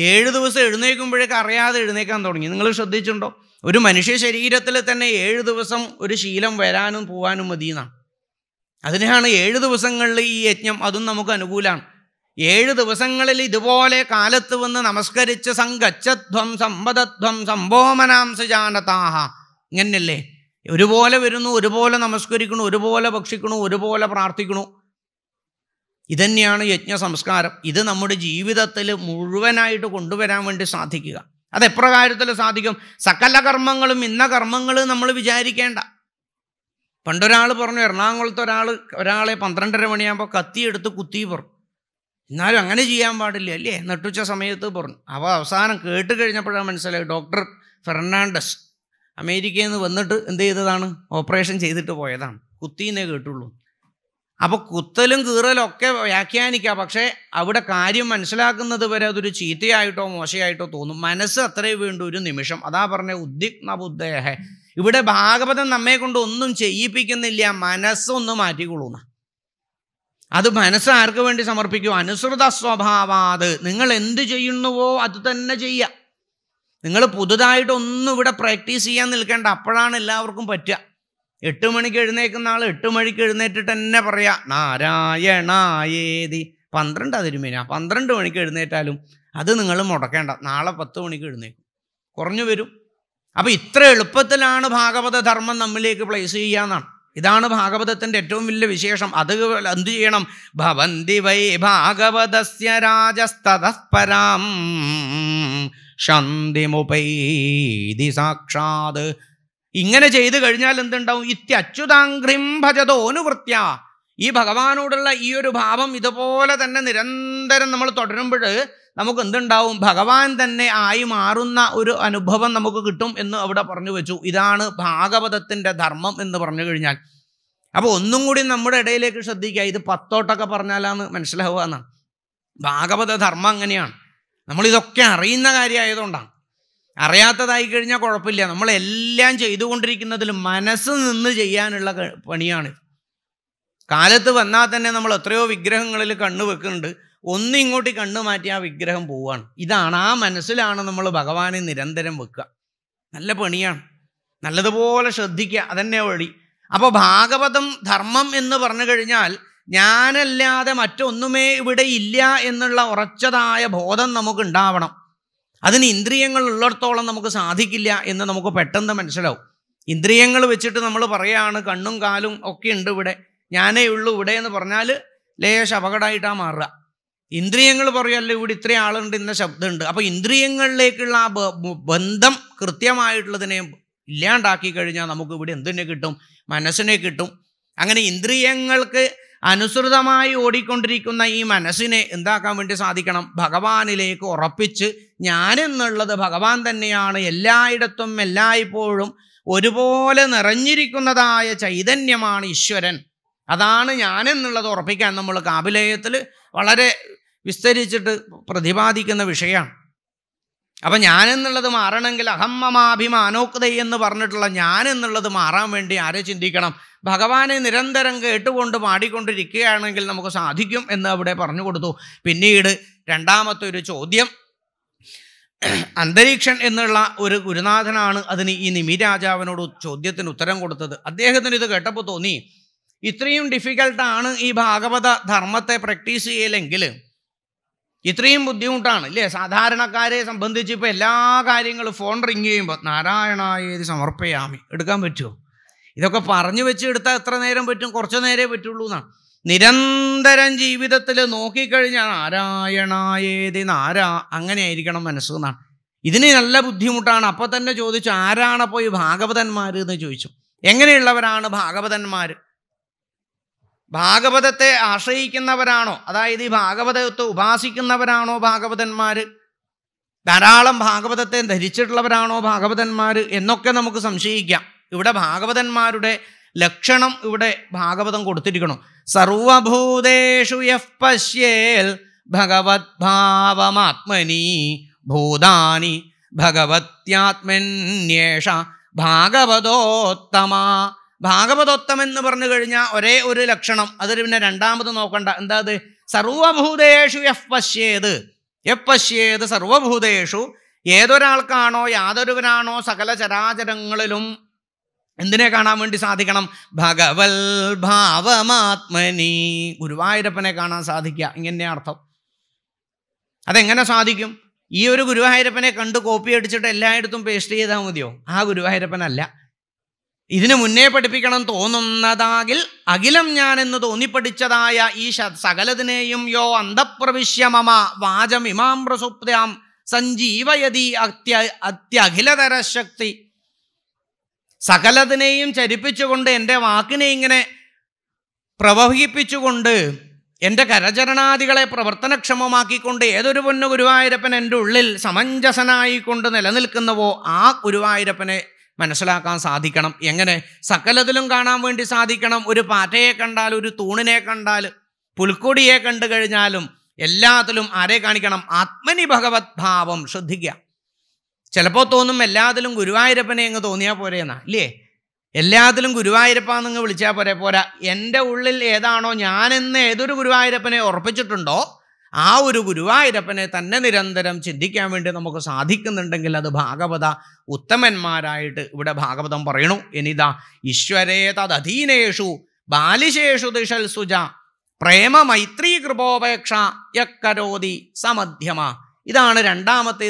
ഏഴ് ദിവസം എഴുന്നേൽക്കുമ്പോഴേക്കും അറിയാതെ എഴുന്നേക്കാൻ തുടങ്ങി നിങ്ങൾ ശ്രദ്ധിച്ചിട്ടുണ്ടോ ഒരു മനുഷ്യ ശരീരത്തിൽ തന്നെ ഏഴ് ദിവസം ഒരു ശീലം വരാനും പോവാനും മതിയെന്നാണ് അതിനാണ് ഏഴ് ദിവസങ്ങളിൽ ഈ യജ്ഞം അതും നമുക്ക് അനുകൂലമാണ് ഏഴ് ദിവസങ്ങളിൽ ഇതുപോലെ കാലത്ത് വന്ന് നമസ്കരിച്ച് സംഘച്ഛധ്വം സമ്പദധ്വം ജാനതാഹ ഇങ്ങനല്ലേ ഒരുപോലെ വരുന്നു ഒരുപോലെ നമസ്കരിക്കണു ഒരുപോലെ ഭക്ഷിക്കണു ഒരുപോലെ പ്രാർത്ഥിക്കണു ഇതന്നെയാണ് യജ്ഞ സംസ്കാരം ഇത് നമ്മുടെ ജീവിതത്തിൽ മുഴുവനായിട്ട് കൊണ്ടുവരാൻ വേണ്ടി സാധിക്കുക അതെപ്രകാരത്തിൽ സാധിക്കും സകല കർമ്മങ്ങളും ഇന്ന കർമ്മങ്ങൾ നമ്മൾ വിചാരിക്കേണ്ട പണ്ടൊരാൾ പറഞ്ഞു എറണാകുളത്ത് ഒരാൾ ഒരാളെ പന്ത്രണ്ടര മണിയാകുമ്പോൾ കത്തിയെടുത്ത് കുത്തി പറഞ്ഞു എന്നാലും അങ്ങനെ ചെയ്യാൻ പാടില്ല അല്ലേ നട്ടുച്ച സമയത്ത് പറഞ്ഞു അവ അവസാനം കേട്ട് കഴിഞ്ഞപ്പോഴാണ് മനസ്സിലായി ഡോക്ടർ ഫെർണാണ്ടസ് അമേരിക്കയിൽ നിന്ന് വന്നിട്ട് എന്ത് ചെയ്തതാണ് ഓപ്പറേഷൻ ചെയ്തിട്ട് പോയതാണ് കുത്തിന്നേ കേട്ടുള്ളൂ അപ്പോൾ കുത്തലും കീറലും ഒക്കെ വ്യാഖ്യാനിക്കാം പക്ഷേ അവിടെ കാര്യം മനസ്സിലാക്കുന്നത് വരെ അതൊരു ചീത്തയായിട്ടോ മോശമായിട്ടോ തോന്നും മനസ്സ് അത്രയും വേണ്ട ഒരു നിമിഷം അതാ പറഞ്ഞ ഉദ്ദിഗ്ന ബുദ്ധേഹ ഇവിടെ ഭാഗവതം നമ്മെ കൊണ്ട് ഒന്നും ചെയ്യിപ്പിക്കുന്നില്ല മനസ്സൊന്ന് മാറ്റിക്കൊള്ളൂന്ന അത് മനസ്സ് ആർക്ക് വേണ്ടി സമർപ്പിക്കും അനുസൃത സ്വഭാവാത് നിങ്ങൾ എന്ത് ചെയ്യുന്നുവോ അത് തന്നെ ചെയ്യുക നിങ്ങൾ പുതുതായിട്ടൊന്നും ഇവിടെ പ്രാക്ടീസ് ചെയ്യാൻ നിൽക്കേണ്ട അപ്പോഴാണ് എല്ലാവർക്കും പറ്റുക എട്ട് മണിക്ക് എഴുന്നേക്കുന്ന ആൾ എട്ട് മണിക്ക് എഴുന്നേറ്റിട്ട് തന്നെ പറയാ നാരായണായേതി പന്ത്രണ്ട് അതിരുമേന പന്ത്രണ്ട് മണിക്ക് എഴുന്നേറ്റാലും അത് നിങ്ങൾ മുടക്കേണ്ട നാളെ പത്ത് മണിക്ക് എഴുന്നേക്കും കുറഞ്ഞു വരും അപ്പോൾ ഇത്ര എളുപ്പത്തിലാണ് ഭാഗവത ധർമ്മം നമ്മിലേക്ക് പ്ലേസ് ചെയ്യാന്നാണ് ഇതാണ് ഭാഗവതത്തിൻ്റെ ഏറ്റവും വലിയ വിശേഷം അത് എന്തു ചെയ്യണം ഭവന്തി വൈ ഭാഗവതസ്യ രാജസ്തരാം ഷന്തിമുപൈതി സാക്ഷാത് ഇങ്ങനെ ചെയ്തു കഴിഞ്ഞാൽ എന്തുണ്ടാവും ഇത്യച്യുതാംഘ്രിം ഭജതോനുവൃത്യ ഈ ഭഗവാനോടുള്ള ഈ ഒരു ഭാവം ഇതുപോലെ തന്നെ നിരന്തരം നമ്മൾ തുടരുമ്പോൾ നമുക്ക് എന്തുണ്ടാവും ഭഗവാൻ തന്നെ ആയി മാറുന്ന ഒരു അനുഭവം നമുക്ക് കിട്ടും എന്ന് അവിടെ പറഞ്ഞു വെച്ചു ഇതാണ് ഭാഗവതത്തിൻ്റെ ധർമ്മം എന്ന് പറഞ്ഞു കഴിഞ്ഞാൽ അപ്പോൾ ഒന്നും കൂടി നമ്മുടെ ഇടയിലേക്ക് ശ്രദ്ധിക്കുക ഇത് പത്തോട്ടൊക്കെ പറഞ്ഞാലാണ് മനസ്സിലാവുക എന്നാണ് ഭാഗവത ധർമ്മം അങ്ങനെയാണ് നമ്മളിതൊക്കെ അറിയുന്ന കാര്യമായതുകൊണ്ടാണ് അറിയാത്തതായി കഴിഞ്ഞാൽ കുഴപ്പമില്ല നമ്മളെല്ലാം ചെയ്തുകൊണ്ടിരിക്കുന്നതിൽ മനസ്സ് നിന്ന് ചെയ്യാനുള്ള പണിയാണ് കാലത്ത് വന്നാൽ തന്നെ നമ്മൾ എത്രയോ വിഗ്രഹങ്ങളിൽ കണ്ണു വെക്കുന്നുണ്ട് ഒന്ന് ഇങ്ങോട്ട് കണ്ണു മാറ്റി ആ വിഗ്രഹം പോവാണ് ഇതാണ് ആ മനസ്സിലാണ് നമ്മൾ ഭഗവാനെ നിരന്തരം വെക്കുക നല്ല പണിയാണ് നല്ലതുപോലെ ശ്രദ്ധിക്കുക അതന്നെ വഴി അപ്പോൾ ഭാഗവതം ധർമ്മം എന്ന് പറഞ്ഞു കഴിഞ്ഞാൽ ഞാനല്ലാതെ മറ്റൊന്നുമേ ഇവിടെ ഇല്ല എന്നുള്ള ഉറച്ചതായ ബോധം നമുക്ക് ഉണ്ടാവണം അതിന് ഇന്ദ്രിയങ്ങൾ ഉള്ളിടത്തോളം നമുക്ക് സാധിക്കില്ല എന്ന് നമുക്ക് പെട്ടെന്ന് മനസ്സിലാവും ഇന്ദ്രിയങ്ങൾ വെച്ചിട്ട് നമ്മൾ പറയാണ് കണ്ണും കാലും ഒക്കെ ഉണ്ട് ഇവിടെ ഞാനേ ഉള്ളൂ ഇവിടെ എന്ന് പറഞ്ഞാൽ ലേശ അപകടമായിട്ടാണ് മാറുക ഇന്ദ്രിയങ്ങൾ പറയുമല്ലോ ഇവിടെ ഇത്രയും ആളുണ്ട് ഇന്ന ശബ്ദമുണ്ട് അപ്പോൾ ഇന്ദ്രിയങ്ങളിലേക്കുള്ള ആ ബന്ധം കൃത്യമായിട്ടുള്ളതിനെ ഇല്ലാണ്ടാക്കി കഴിഞ്ഞാൽ നമുക്ക് ഇവിടെ എന്തിനെ കിട്ടും മനസ്സിനെ കിട്ടും അങ്ങനെ ഇന്ദ്രിയങ്ങൾക്ക് അനുസൃതമായി ഓടിക്കൊണ്ടിരിക്കുന്ന ഈ മനസ്സിനെ എന്താക്കാൻ വേണ്ടി സാധിക്കണം ഭഗവാനിലേക്ക് ഉറപ്പിച്ച് ഞാൻ എന്നുള്ളത് ഭഗവാൻ തന്നെയാണ് എല്ലായിടത്തും എല്ലായ്പ്പോഴും ഒരുപോലെ നിറഞ്ഞിരിക്കുന്നതായ ചൈതന്യമാണ് ഈശ്വരൻ അതാണ് ഞാനെന്നുള്ളത് ഉറപ്പിക്കാൻ നമ്മൾ കാബിലേയത്തിൽ വളരെ വിസ്തരിച്ചിട്ട് പ്രതിപാദിക്കുന്ന വിഷയമാണ് അപ്പം ഞാനെന്നുള്ളത് മാറണമെങ്കിൽ അഹമ്മമാഭിമാനോക്തൈ എന്ന് പറഞ്ഞിട്ടുള്ള ഞാൻ എന്നുള്ളത് മാറാൻ വേണ്ടി ആരെ ചിന്തിക്കണം ഭഗവാനെ നിരന്തരം കേട്ടുകൊണ്ട് പാടിക്കൊണ്ടിരിക്കുകയാണെങ്കിൽ നമുക്ക് സാധിക്കും എന്ന് അവിടെ പറഞ്ഞു കൊടുത്തു പിന്നീട് രണ്ടാമത്തെ ഒരു ചോദ്യം അന്തരീക്ഷൻ എന്നുള്ള ഒരു ഗുരുനാഥനാണ് അതിന് ഈ നിമി രാജാവിനോട് ചോദ്യത്തിന് ഉത്തരം കൊടുത്തത് അദ്ദേഹത്തിന് ഇത് കേട്ടപ്പോൾ തോന്നി ഇത്രയും ഡിഫിക്കൽട്ടാണ് ഈ ഭാഗവത ധർമ്മത്തെ പ്രാക്ടീസ് ചെയ്യലെങ്കിൽ ഇത്രയും ബുദ്ധിമുട്ടാണ് ഇല്ലേ സാധാരണക്കാരെ സംബന്ധിച്ച് ഇപ്പോൾ എല്ലാ കാര്യങ്ങളും ഫോൺ റിങ് ചെയ്യുമ്പോൾ നാരായണായത് സമർപ്പയാമി എടുക്കാൻ പറ്റുമോ ഇതൊക്കെ പറഞ്ഞു വെച്ച് എടുത്താൽ എത്ര നേരം പറ്റും കുറച്ച് നേരേ പറ്റുള്ളൂ എന്നാണ് നിരന്തരം ജീവിതത്തിൽ നോക്കിക്കഴിഞ്ഞാൽ നാരായണായേതി നാരാ അങ്ങനെയായിരിക്കണം മനസ്സ് എന്നാണ് ഇതിന് നല്ല ബുദ്ധിമുട്ടാണ് അപ്പോൾ തന്നെ ചോദിച്ചു ആരാണ് പോയി ഭാഗവതന്മാർ എന്ന് ചോദിച്ചു എങ്ങനെയുള്ളവരാണ് ഭാഗവതന്മാർ ഭാഗവതത്തെ ആശ്രയിക്കുന്നവരാണോ അതായത് ഈ ഭാഗവതത്തെ ഉപാസിക്കുന്നവരാണോ ഭാഗവതന്മാർ ധാരാളം ഭാഗവതത്തെ ധരിച്ചിട്ടുള്ളവരാണോ ഭാഗവതന്മാർ എന്നൊക്കെ നമുക്ക് സംശയിക്കാം ഇവിടെ ഭാഗവതന്മാരുടെ ലക്ഷണം ഇവിടെ ഭാഗവതം കൊടുത്തിരിക്കണം സർവഭൂതേഷു യഫ് പശ്യേൽ ഭഗവത് ഭാവമാത്മനി ഭൂതാനി ഭഗവത്യാത്മന്യേഷ ഭാഗവതോത്തമ ഭാഗവതോത്തം എന്ന് പറഞ്ഞു കഴിഞ്ഞാൽ ഒരേ ഒരു ലക്ഷണം അതൊരു പിന്നെ രണ്ടാമത് നോക്കണ്ട എന്താ അത് സർവഭൂതേഷു എഫ് പശ്യേത് എഫ് പശ്യേത് സർവഭൂതേഷു ഏതൊരാൾക്കാണോ യാതൊരുവനാണോ സകല ചരാചരങ്ങളിലും എന്തിനെ കാണാൻ വേണ്ടി സാധിക്കണം ഭഗവൽ ഭാവമാത്മനി ഗുരുവായൂരപ്പനെ കാണാൻ സാധിക്കുക ഇങ്ങനെ അർത്ഥം അതെങ്ങനെ സാധിക്കും ഈ ഒരു ഗുരുവായൂരപ്പനെ കണ്ട് കോപ്പി അടിച്ചിട്ട് എല്ലായിടത്തും പേസ്റ്റ് ചെയ്താൽ മതിയോ ആ ഗുരുവായൂരപ്പനല്ല ഇതിനു മുന്നേ പഠിപ്പിക്കണം തോന്നുന്നതാകിൽ അഖിലം ഞാൻ എന്ന് തോന്നിപ്പഠിച്ചതായ ഈ സകലതിനെയും യോ അന്തപ്രവിശ്യമമ വാചം ഇമാം പ്രസുപ്താം സഞ്ജീവയതി അത്യ അത്യഖിലതര ശക്തി സകലതിനെയും ചരിപ്പിച്ചുകൊണ്ട് എൻ്റെ വാക്കിനെ ഇങ്ങനെ പ്രവഹിപ്പിച്ചുകൊണ്ട് എൻ്റെ കരചരണാദികളെ പ്രവർത്തനക്ഷമമാക്കിക്കൊണ്ട് ഏതൊരു പൊന്നു ഗുരുവായൂരപ്പൻ എൻ്റെ ഉള്ളിൽ സമഞ്ജസനായിക്കൊണ്ട് നിലനിൽക്കുന്നവോ ആ ഗുരുവായൂരപ്പനെ മനസ്സിലാക്കാൻ സാധിക്കണം എങ്ങനെ സകലത്തിലും കാണാൻ വേണ്ടി സാധിക്കണം ഒരു പാറ്റയെ കണ്ടാൽ ഒരു തൂണിനെ കണ്ടാൽ പുൽക്കൊടിയെ കണ്ടു കഴിഞ്ഞാലും എല്ലാത്തിലും ആരെ കാണിക്കണം ആത്മനി ഭഗവത് ഭാവം ശ്രദ്ധിക്കുക ചിലപ്പോൾ തോന്നും എല്ലാത്തിലും ഗുരുവായൂരപ്പനെ അങ്ങ് തോന്നിയാൽ എന്നാ ഇല്ലേ എല്ലാത്തിലും ഗുരുവായൂരപ്പ എന്നങ്ങ് വിളിച്ചാൽ പോരെ പോരാ എൻ്റെ ഉള്ളിൽ ഏതാണോ ഞാനെന്ന് ഏതൊരു ഗുരുവായൂരപ്പനെ ഉറപ്പിച്ചിട്ടുണ്ടോ ആ ഒരു ഗുരുവായൂരപ്പനെ തന്നെ നിരന്തരം ചിന്തിക്കാൻ വേണ്ടി നമുക്ക് സാധിക്കുന്നുണ്ടെങ്കിൽ അത് ഭാഗവത ഉത്തമന്മാരായിട്ട് ഇവിടെ ഭാഗവതം പറയണു ഇനിതാ ഈശ്വരേ തദധീനേഷു ബാലിശേഷു ദിഷൽ സുജ പ്രേമ മൈത്രി കൃപോപേക്ഷ യക്കരോതി സമധ്യമ ഇതാണ്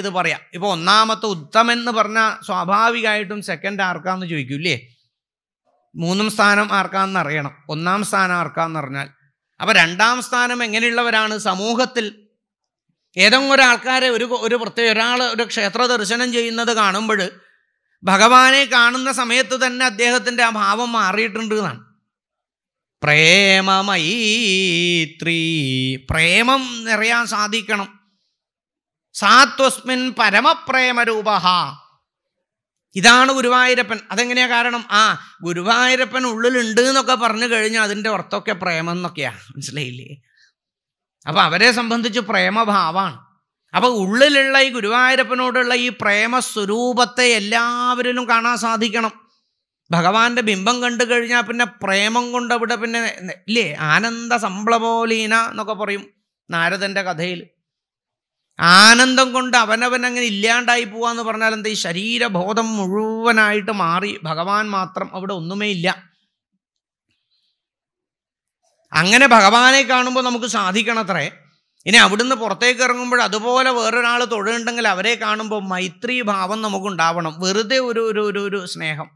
ഇത് പറയാം ഇപ്പോൾ ഒന്നാമത്തെ ഉത്തമൻ എന്ന് പറഞ്ഞാൽ സ്വാഭാവികമായിട്ടും സെക്കൻഡ് ആർക്കാന്ന് ചോദിക്കൂല്ലേ മൂന്നും സ്ഥാനം ആർക്കാന്ന് അറിയണം ഒന്നാം സ്ഥാനം ആർക്കാന്ന് പറഞ്ഞാൽ അപ്പോൾ രണ്ടാം സ്ഥാനം എങ്ങനെയുള്ളവരാണ് സമൂഹത്തിൽ ഏതെങ്കിലും ഒരാൾക്കാരെ ഒരു ഒരു പ്രത്യേക ഒരാൾ ഒരു ക്ഷേത്ര ദർശനം ചെയ്യുന്നത് കാണുമ്പോൾ ഭഗവാനെ കാണുന്ന സമയത്ത് തന്നെ അദ്ദേഹത്തിൻ്റെ ആ ഭാവം മാറിയിട്ടുണ്ട് എന്നാണ് പ്രേമമൈത്രീ പ്രേമം നിറയാൻ സാധിക്കണം സാത്വസ്മിൻ പരമപ്രേമരൂപ ഇതാണ് ഗുരുവായൂരപ്പൻ അതെങ്ങനെയാ കാരണം ആ ഗുരുവായൂരപ്പൻ ഉള്ളിലുണ്ട് എന്നൊക്കെ പറഞ്ഞു കഴിഞ്ഞാൽ അതിൻ്റെ അർത്ഥമൊക്കെ പ്രേമം എന്നൊക്കെയാണ് മനസ്സിലായില്ലേ അപ്പോൾ അവരെ സംബന്ധിച്ച് പ്രേമഭാവമാണ് അപ്പോൾ ഉള്ളിലുള്ള ഈ ഗുരുവായൂരപ്പനോടുള്ള ഈ പ്രേമസ്വരൂപത്തെ എല്ലാവരിലും കാണാൻ സാധിക്കണം ഭഗവാന്റെ ബിംബം കണ്ടു കഴിഞ്ഞാൽ പിന്നെ പ്രേമം കൊണ്ട് അവിടെ പിന്നെ ഇല്ലേ ആനന്ദ സംപ്ലവോലീന എന്നൊക്കെ പറയും നാരദൻ്റെ കഥയിൽ ആനന്ദം കൊണ്ട് അവനവൻ അങ്ങനെ ഇല്ലാണ്ടായി പോവാന്ന് പറഞ്ഞാൽ എന്താ ഈ ശരീരബോധം മുഴുവനായിട്ട് മാറി ഭഗവാൻ മാത്രം അവിടെ ഒന്നുമേ ഇല്ല അങ്ങനെ ഭഗവാനെ കാണുമ്പോൾ നമുക്ക് സാധിക്കണത്രേ ഇനി അവിടുന്ന് പുറത്തേക്ക് ഇറങ്ങുമ്പോൾ അതുപോലെ വേറൊരാൾ തൊഴിലുണ്ടെങ്കിൽ അവരെ കാണുമ്പോൾ മൈത്രി ഭാവം നമുക്കുണ്ടാവണം വെറുതെ ഒരു ഒരു ഒരു ഒരു സ്നേഹം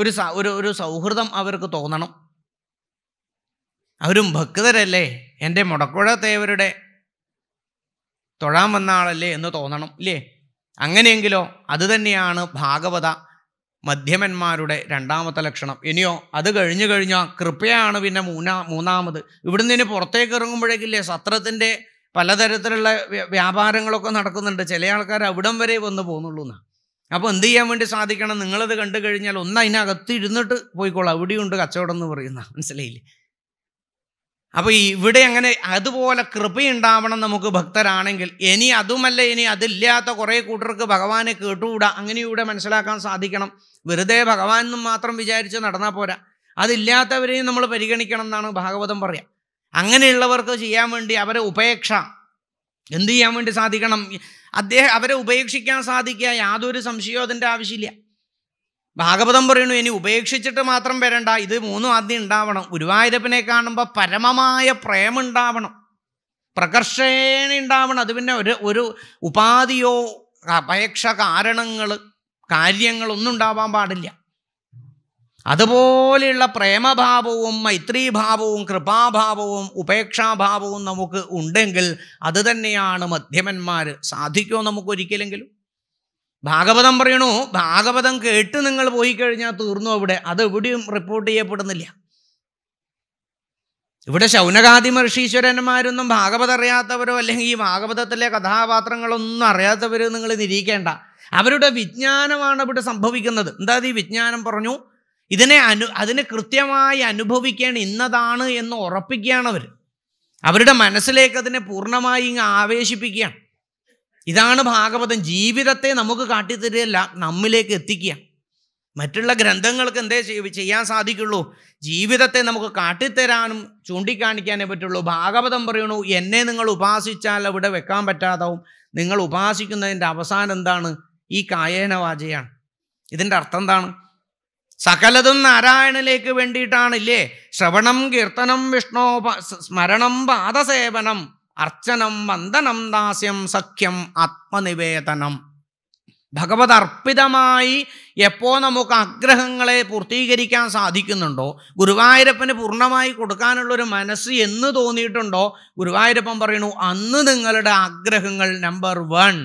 ഒരു ഒരു ഒരു സൗഹൃദം അവർക്ക് തോന്നണം അവരും ഭക്തരല്ലേ എൻ്റെ മുടക്കുഴ തൊഴാൻ വന്ന ആളല്ലേ എന്ന് തോന്നണം ഇല്ലേ അങ്ങനെയെങ്കിലോ അത് തന്നെയാണ് ഭാഗവത മധ്യമന്മാരുടെ രണ്ടാമത്തെ ലക്ഷണം ഇനിയോ അത് കഴിഞ്ഞു കഴിഞ്ഞാൽ കൃപയാണ് പിന്നെ മൂന്നാ മൂന്നാമത് ഇവിടുന്ന് ഇനി പുറത്തേക്ക് ഇറങ്ങുമ്പോഴേക്കില്ലേ സത്രത്തിൻ്റെ പലതരത്തിലുള്ള വ്യാപാരങ്ങളൊക്കെ നടക്കുന്നുണ്ട് ചില ആൾക്കാർ അവിടം വരെ വന്ന് പോകുന്നുള്ളൂ എന്നാണ് അപ്പോൾ എന്ത് ചെയ്യാൻ വേണ്ടി സാധിക്കണം നിങ്ങളത് കണ്ടു കഴിഞ്ഞാൽ ഒന്ന് അതിനകത്ത് ഇരുന്നിട്ട് പോയിക്കോളാം അവിടെയുണ്ട് കച്ചവടം എന്ന് പറയുന്ന മനസ്സിലായില്ലേ അപ്പോൾ ഇവിടെ അങ്ങനെ അതുപോലെ കൃപയുണ്ടാവണം നമുക്ക് ഭക്തരാണെങ്കിൽ ഇനി അതുമല്ല ഇനി അതില്ലാത്ത കുറേ കൂട്ടർക്ക് ഭഗവാനെ കേട്ടുകൂടാ അങ്ങനെ ഇവിടെ മനസ്സിലാക്കാൻ സാധിക്കണം വെറുതെ ഭഗവാൻ എന്നും മാത്രം വിചാരിച്ച് നടന്നാൽ പോരാ അതില്ലാത്തവരെയും നമ്മൾ പരിഗണിക്കണം എന്നാണ് ഭാഗവതം പറയുക അങ്ങനെയുള്ളവർക്ക് ചെയ്യാൻ വേണ്ടി അവരെ ഉപേക്ഷ എന്ത് ചെയ്യാൻ വേണ്ടി സാധിക്കണം അദ്ദേഹം അവരെ ഉപേക്ഷിക്കാൻ സാധിക്കുക യാതൊരു സംശയവും അതിൻ്റെ ആവശ്യമില്ല ഭാഗവതം പറയുന്നു ഇനി ഉപേക്ഷിച്ചിട്ട് മാത്രം വരണ്ട ഇത് മൂന്നും ആദ്യം ഉണ്ടാവണം ഗുരുവായൂരപ്പനെ കാണുമ്പോൾ പരമമായ പ്രേമുണ്ടാവണം പ്രകർഷേണ ഉണ്ടാവണം അത് പിന്നെ ഒരു ഒരു ഉപാധിയോ അപേക്ഷ കാരണങ്ങൾ കാര്യങ്ങളൊന്നും ഉണ്ടാവാൻ പാടില്ല അതുപോലെയുള്ള പ്രേമഭാവവും മൈത്രീഭാവവും കൃപാഭാവവും ഉപേക്ഷാഭാവവും നമുക്ക് ഉണ്ടെങ്കിൽ അത് തന്നെയാണ് മധ്യമന്മാർ സാധിക്കുമോ നമുക്കൊരിക്കലെങ്കിലും ഭാഗവതം പറയണു ഭാഗവതം കേട്ട് നിങ്ങൾ പോയി കഴിഞ്ഞാൽ തീർന്നു അവിടെ അത് എവിടെയും റിപ്പോർട്ട് ചെയ്യപ്പെടുന്നില്ല ഇവിടെ ശൗനകാദി മഹർഷീശ്വരന്മാരൊന്നും ഭാഗവതം അറിയാത്തവരോ അല്ലെങ്കിൽ ഈ ഭാഗവതത്തിലെ കഥാപാത്രങ്ങളൊന്നും അറിയാത്തവരോ നിങ്ങൾ നിരീക്കേണ്ട അവരുടെ വിജ്ഞാനമാണ് ഇവിടെ സംഭവിക്കുന്നത് എന്താ ഈ വിജ്ഞാനം പറഞ്ഞു ഇതിനെ അനു അതിനെ കൃത്യമായി അനുഭവിക്കാൻ ഇന്നതാണ് എന്ന് ഉറപ്പിക്കുകയാണ് അവർ അവരുടെ മനസ്സിലേക്ക് അതിനെ പൂർണ്ണമായി ഇങ്ങ് ആവേശിപ്പിക്കുകയാണ് ഇതാണ് ഭാഗവതം ജീവിതത്തെ നമുക്ക് കാട്ടിത്തരികയല്ല നമ്മിലേക്ക് എത്തിക്കുക മറ്റുള്ള ഗ്രന്ഥങ്ങൾക്ക് എന്തേ ചെയ്യാൻ സാധിക്കുള്ളൂ ജീവിതത്തെ നമുക്ക് കാട്ടിത്തരാനും ചൂണ്ടിക്കാണിക്കാനേ പറ്റുള്ളൂ ഭാഗവതം പറയണു എന്നെ നിങ്ങൾ ഉപാസിച്ചാൽ അവിടെ വെക്കാൻ പറ്റാതാവും നിങ്ങൾ ഉപാസിക്കുന്നതിൻ്റെ അവസാനം എന്താണ് ഈ കായേന വാചയാണ് ഇതിൻ്റെ അർത്ഥം എന്താണ് സകലതും നാരായണനിലേക്ക് വേണ്ടിയിട്ടാണില്ലേ ശ്രവണം കീർത്തനം വിഷ്ണോ സ്മരണം പാദസേവനം അർച്ചനം വന്ദനം ദാസ്യം സഖ്യം ആത്മനിവേദനം ഭഗവത് അർപ്പിതമായി എപ്പോൾ നമുക്ക് ആഗ്രഹങ്ങളെ പൂർത്തീകരിക്കാൻ സാധിക്കുന്നുണ്ടോ ഗുരുവായൂരപ്പന് പൂർണ്ണമായി കൊടുക്കാനുള്ളൊരു മനസ്സ് എന്ന് തോന്നിയിട്ടുണ്ടോ ഗുരുവായൂരപ്പൻ പറയുന്നു അന്ന് നിങ്ങളുടെ ആഗ്രഹങ്ങൾ നമ്പർ വൺ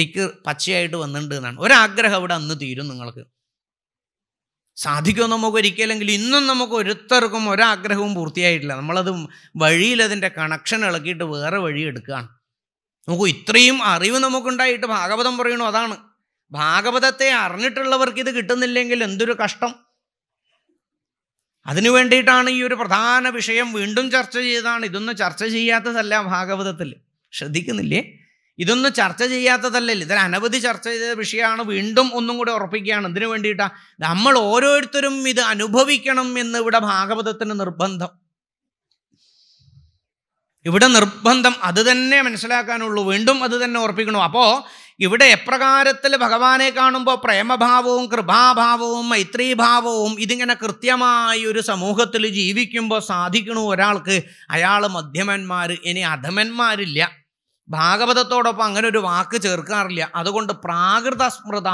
ടിക്ക് പച്ചയായിട്ട് വന്നിട്ടുണ്ട് എന്നാണ് ഒരാഗ്രഹം ഇവിടെ അന്ന് തീരും നിങ്ങൾക്ക് സാധിക്കുമോ നമുക്ക് ഒരിക്കലെങ്കിൽ ഇന്നും നമുക്ക് ഒരുത്തർക്കും ഒരാഗ്രഹവും പൂർത്തിയായിട്ടില്ല നമ്മളത് വഴിയിൽ അതിൻ്റെ കണക്ഷൻ ഇളക്കിയിട്ട് വേറെ വഴി എടുക്കുകയാണ് നോക്കൂ ഇത്രയും അറിവ് നമുക്കുണ്ടായിട്ട് ഭാഗവതം പറയണു അതാണ് ഭാഗവതത്തെ അറിഞ്ഞിട്ടുള്ളവർക്ക് ഇത് കിട്ടുന്നില്ലെങ്കിൽ എന്തൊരു കഷ്ടം അതിനു വേണ്ടിയിട്ടാണ് ഈ ഒരു പ്രധാന വിഷയം വീണ്ടും ചർച്ച ചെയ്താണ് ഇതൊന്നും ചർച്ച ചെയ്യാത്തതല്ല ഭാഗവതത്തിൽ ശ്രദ്ധിക്കുന്നില്ലേ ഇതൊന്നും ചർച്ച ചെയ്യാത്തതല്ലേ ഇതിൽ അനവധി ചർച്ച ചെയ്ത വിഷയമാണ് വീണ്ടും ഒന്നും കൂടെ ഉറപ്പിക്കുകയാണ് എന്തിനു വേണ്ടിയിട്ടാണ് നമ്മൾ ഓരോരുത്തരും ഇത് അനുഭവിക്കണം എന്ന് ഇവിടെ ഭാഗവതത്തിന് നിർബന്ധം ഇവിടെ നിർബന്ധം അത് തന്നെ മനസ്സിലാക്കാനുള്ളൂ വീണ്ടും അത് തന്നെ ഉറപ്പിക്കണം അപ്പോൾ ഇവിടെ എപ്രകാരത്തിൽ ഭഗവാനെ കാണുമ്പോൾ പ്രേമഭാവവും കൃപാഭാവവും മൈത്രീഭാവവും ഇതിങ്ങനെ കൃത്യമായി ഒരു സമൂഹത്തിൽ ജീവിക്കുമ്പോൾ സാധിക്കണു ഒരാൾക്ക് അയാൾ മധ്യമന്മാർ ഇനി അധമന്മാരില്ല ഭാഗവതത്തോടൊപ്പം അങ്ങനെ ഒരു വാക്ക് ചേർക്കാറില്ല അതുകൊണ്ട് പ്രാകൃത സ്മൃത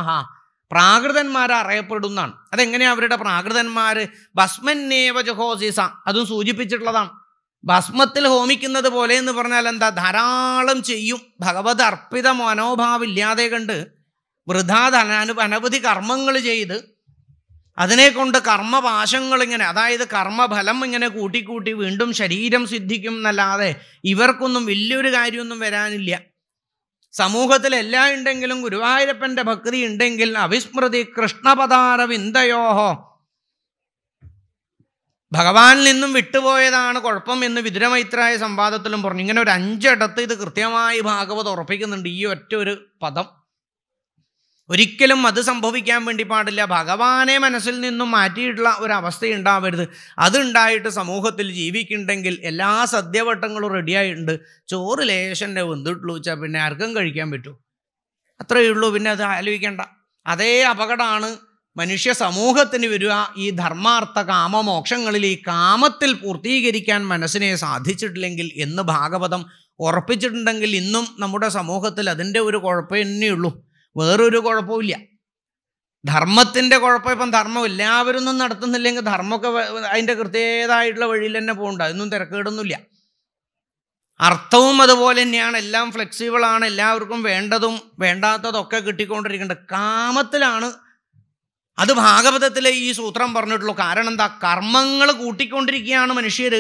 പ്രാകൃതന്മാർ അറിയപ്പെടുന്നതാണ് അതെങ്ങനെയാണ് അവരുടെ പ്രാകൃതന്മാർ ജഹോസിസ അതും സൂചിപ്പിച്ചിട്ടുള്ളതാണ് ഭസ്മത്തിൽ ഹോമിക്കുന്നത് പോലെ എന്ന് പറഞ്ഞാൽ എന്താ ധാരാളം ചെയ്യും ഭഗവത് അർപ്പിത മനോഭാവം ഇല്ലാതെ കണ്ട് വൃഥാ അനവധി കർമ്മങ്ങൾ ചെയ്ത് അതിനെ കൊണ്ട് കർമ്മപാശങ്ങളിങ്ങനെ അതായത് കർമ്മഫലം ഇങ്ങനെ കൂട്ടിക്കൂട്ടി വീണ്ടും ശരീരം സിദ്ധിക്കും എന്നല്ലാതെ ഇവർക്കൊന്നും വലിയൊരു കാര്യമൊന്നും വരാനില്ല സമൂഹത്തിൽ എല്ലാം ഉണ്ടെങ്കിലും ഗുരുവായൂരപ്പൻ്റെ ഭക്തി ഉണ്ടെങ്കിൽ അവിസ്മൃതി കൃഷ്ണപദാര വിന്ദയോഹോ ഭഗവാനിൽ നിന്നും വിട്ടുപോയതാണ് കുഴപ്പം എന്ന് വിദുരമൈത്രായ സംവാദത്തിലും പറഞ്ഞു ഇങ്ങനെ ഒരു അഞ്ചിടത്ത് ഇത് കൃത്യമായി ഭാഗവത് ഉറപ്പിക്കുന്നുണ്ട് ഈ ഒറ്റ ഒരു പദം ഒരിക്കലും അത് സംഭവിക്കാൻ വേണ്ടി പാടില്ല ഭഗവാനെ മനസ്സിൽ നിന്നും മാറ്റിയിട്ടുള്ള ഒരവസ്ഥ ഉണ്ടാവരുത് അതുണ്ടായിട്ട് സമൂഹത്തിൽ ജീവിക്കുന്നുണ്ടെങ്കിൽ എല്ലാ സദ്യവട്ടങ്ങളും റെഡിയായിട്ടുണ്ട് ചോറ് ലേശൻ്റെ വെന്തിട്ടുള്ളൂ വെച്ചാൽ പിന്നെ ആർക്കും കഴിക്കാൻ പറ്റൂ അത്രയേ ഉള്ളൂ പിന്നെ അത് ആലോചിക്കേണ്ട അതേ അപകടമാണ് മനുഷ്യ സമൂഹത്തിന് വരിക ഈ ധർമാർത്ഥ കാമമോക്ഷങ്ങളിൽ ഈ കാമത്തിൽ പൂർത്തീകരിക്കാൻ മനസ്സിനെ സാധിച്ചിട്ടില്ലെങ്കിൽ എന്ന് ഭാഗവതം ഉറപ്പിച്ചിട്ടുണ്ടെങ്കിൽ ഇന്നും നമ്മുടെ സമൂഹത്തിൽ അതിൻ്റെ ഒരു കുഴപ്പം തന്നെയുള്ളൂ വേറൊരു കുഴപ്പമില്ല ധർമ്മത്തിൻ്റെ കുഴപ്പം ഇപ്പം ധർമ്മം എല്ലാവരും ഒന്നും നടത്തുന്നില്ലെങ്കിൽ ധർമ്മമൊക്കെ അതിൻ്റെ കൃത്യതായിട്ടുള്ള വഴിയിൽ തന്നെ പോകണ്ട അതൊന്നും തിരക്കേടൊന്നുമില്ല അർത്ഥവും അതുപോലെ തന്നെയാണ് എല്ലാം ഫ്ലെക്സിബിളാണ് എല്ലാവർക്കും വേണ്ടതും വേണ്ടാത്തതൊക്കെ കിട്ടിക്കൊണ്ടിരിക്കേണ്ടത് കാമത്തിലാണ് അത് ഭാഗവതത്തിലെ ഈ സൂത്രം പറഞ്ഞിട്ടുള്ളൂ കാരണം എന്താ കർമ്മങ്ങൾ കൂട്ടിക്കൊണ്ടിരിക്കുകയാണ് മനുഷ്യർ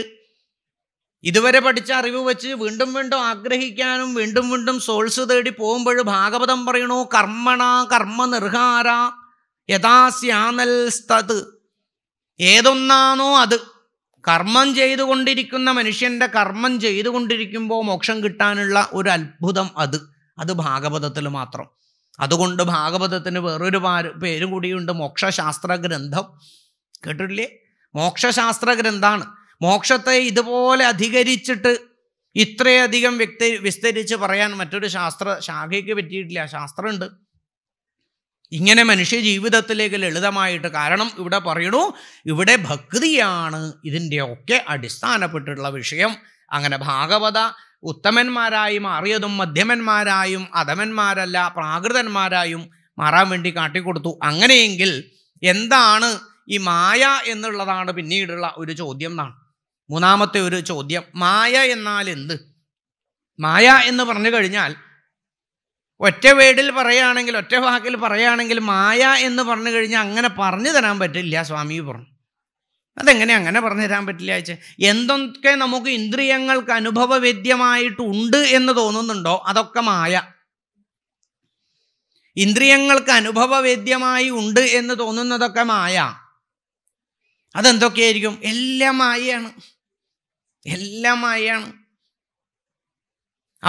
ഇതുവരെ പഠിച്ച അറിവ് വെച്ച് വീണ്ടും വീണ്ടും ആഗ്രഹിക്കാനും വീണ്ടും വീണ്ടും സോൾസ് തേടി പോകുമ്പോൾ ഭാഗവതം പറയണു കർമ്മണ കർമ്മ നിർഹാര യഥാസ്യാനൽ സ്തത് ഏതൊന്നാണോ അത് കർമ്മം ചെയ്തുകൊണ്ടിരിക്കുന്ന മനുഷ്യൻ്റെ കർമ്മം ചെയ്തുകൊണ്ടിരിക്കുമ്പോൾ മോക്ഷം കിട്ടാനുള്ള ഒരു അത്ഭുതം അത് അത് ഭാഗവതത്തിൽ മാത്രം അതുകൊണ്ട് ഭാഗവതത്തിന് വേറൊരു പേര് കൂടിയുണ്ട് മോക്ഷശാസ്ത്ര ഗ്രന്ഥം കേട്ടിട്ടില്ലേ മോക്ഷശാസ്ത്ര ഗ്രന്ഥമാണ് മോക്ഷത്തെ ഇതുപോലെ അധികരിച്ചിട്ട് ഇത്രയധികം വ്യക്തി വിസ്തരിച്ച് പറയാൻ മറ്റൊരു ശാസ്ത്ര ശാഖയ്ക്ക് പറ്റിയിട്ടില്ല ശാസ്ത്രമുണ്ട് ഇങ്ങനെ മനുഷ്യ ജീവിതത്തിലേക്ക് ലളിതമായിട്ട് കാരണം ഇവിടെ പറയണു ഇവിടെ ഭക്തിയാണ് ഇതിൻ്റെയൊക്കെ അടിസ്ഥാനപ്പെട്ടിട്ടുള്ള വിഷയം അങ്ങനെ ഭാഗവത ഉത്തമന്മാരായി മാറിയതും മധ്യമന്മാരായും അധമന്മാരല്ല പ്രാകൃതന്മാരായും മാറാൻ വേണ്ടി കാട്ടിക്കൊടുത്തു അങ്ങനെയെങ്കിൽ എന്താണ് ഈ മായ എന്നുള്ളതാണ് പിന്നീടുള്ള ഒരു ചോദ്യം എന്നാണ് മൂന്നാമത്തെ ഒരു ചോദ്യം മായ എന്നാൽ എന്ത് മായ എന്ന് പറഞ്ഞു കഴിഞ്ഞാൽ ഒറ്റ വേടിൽ പറയുകയാണെങ്കിൽ ഒറ്റ വാക്കിൽ പറയുകയാണെങ്കിൽ മായ എന്ന് പറഞ്ഞു കഴിഞ്ഞാൽ അങ്ങനെ പറഞ്ഞു തരാൻ പറ്റില്ല സ്വാമി പറഞ്ഞു അതെങ്ങനെ അങ്ങനെ പറഞ്ഞു തരാൻ പറ്റില്ല അയച്ച് എന്തൊക്കെ നമുക്ക് ഇന്ദ്രിയങ്ങൾക്ക് അനുഭവവേദ്യമായിട്ടുണ്ട് എന്ന് തോന്നുന്നുണ്ടോ അതൊക്കെ മായ ഇന്ദ്രിയങ്ങൾക്ക് അനുഭവവേദ്യമായി ഉണ്ട് എന്ന് തോന്നുന്നതൊക്കെ മായ അതെന്തൊക്കെയായിരിക്കും എല്ലാം മായയാണ് എല്ലാം മായയാണ്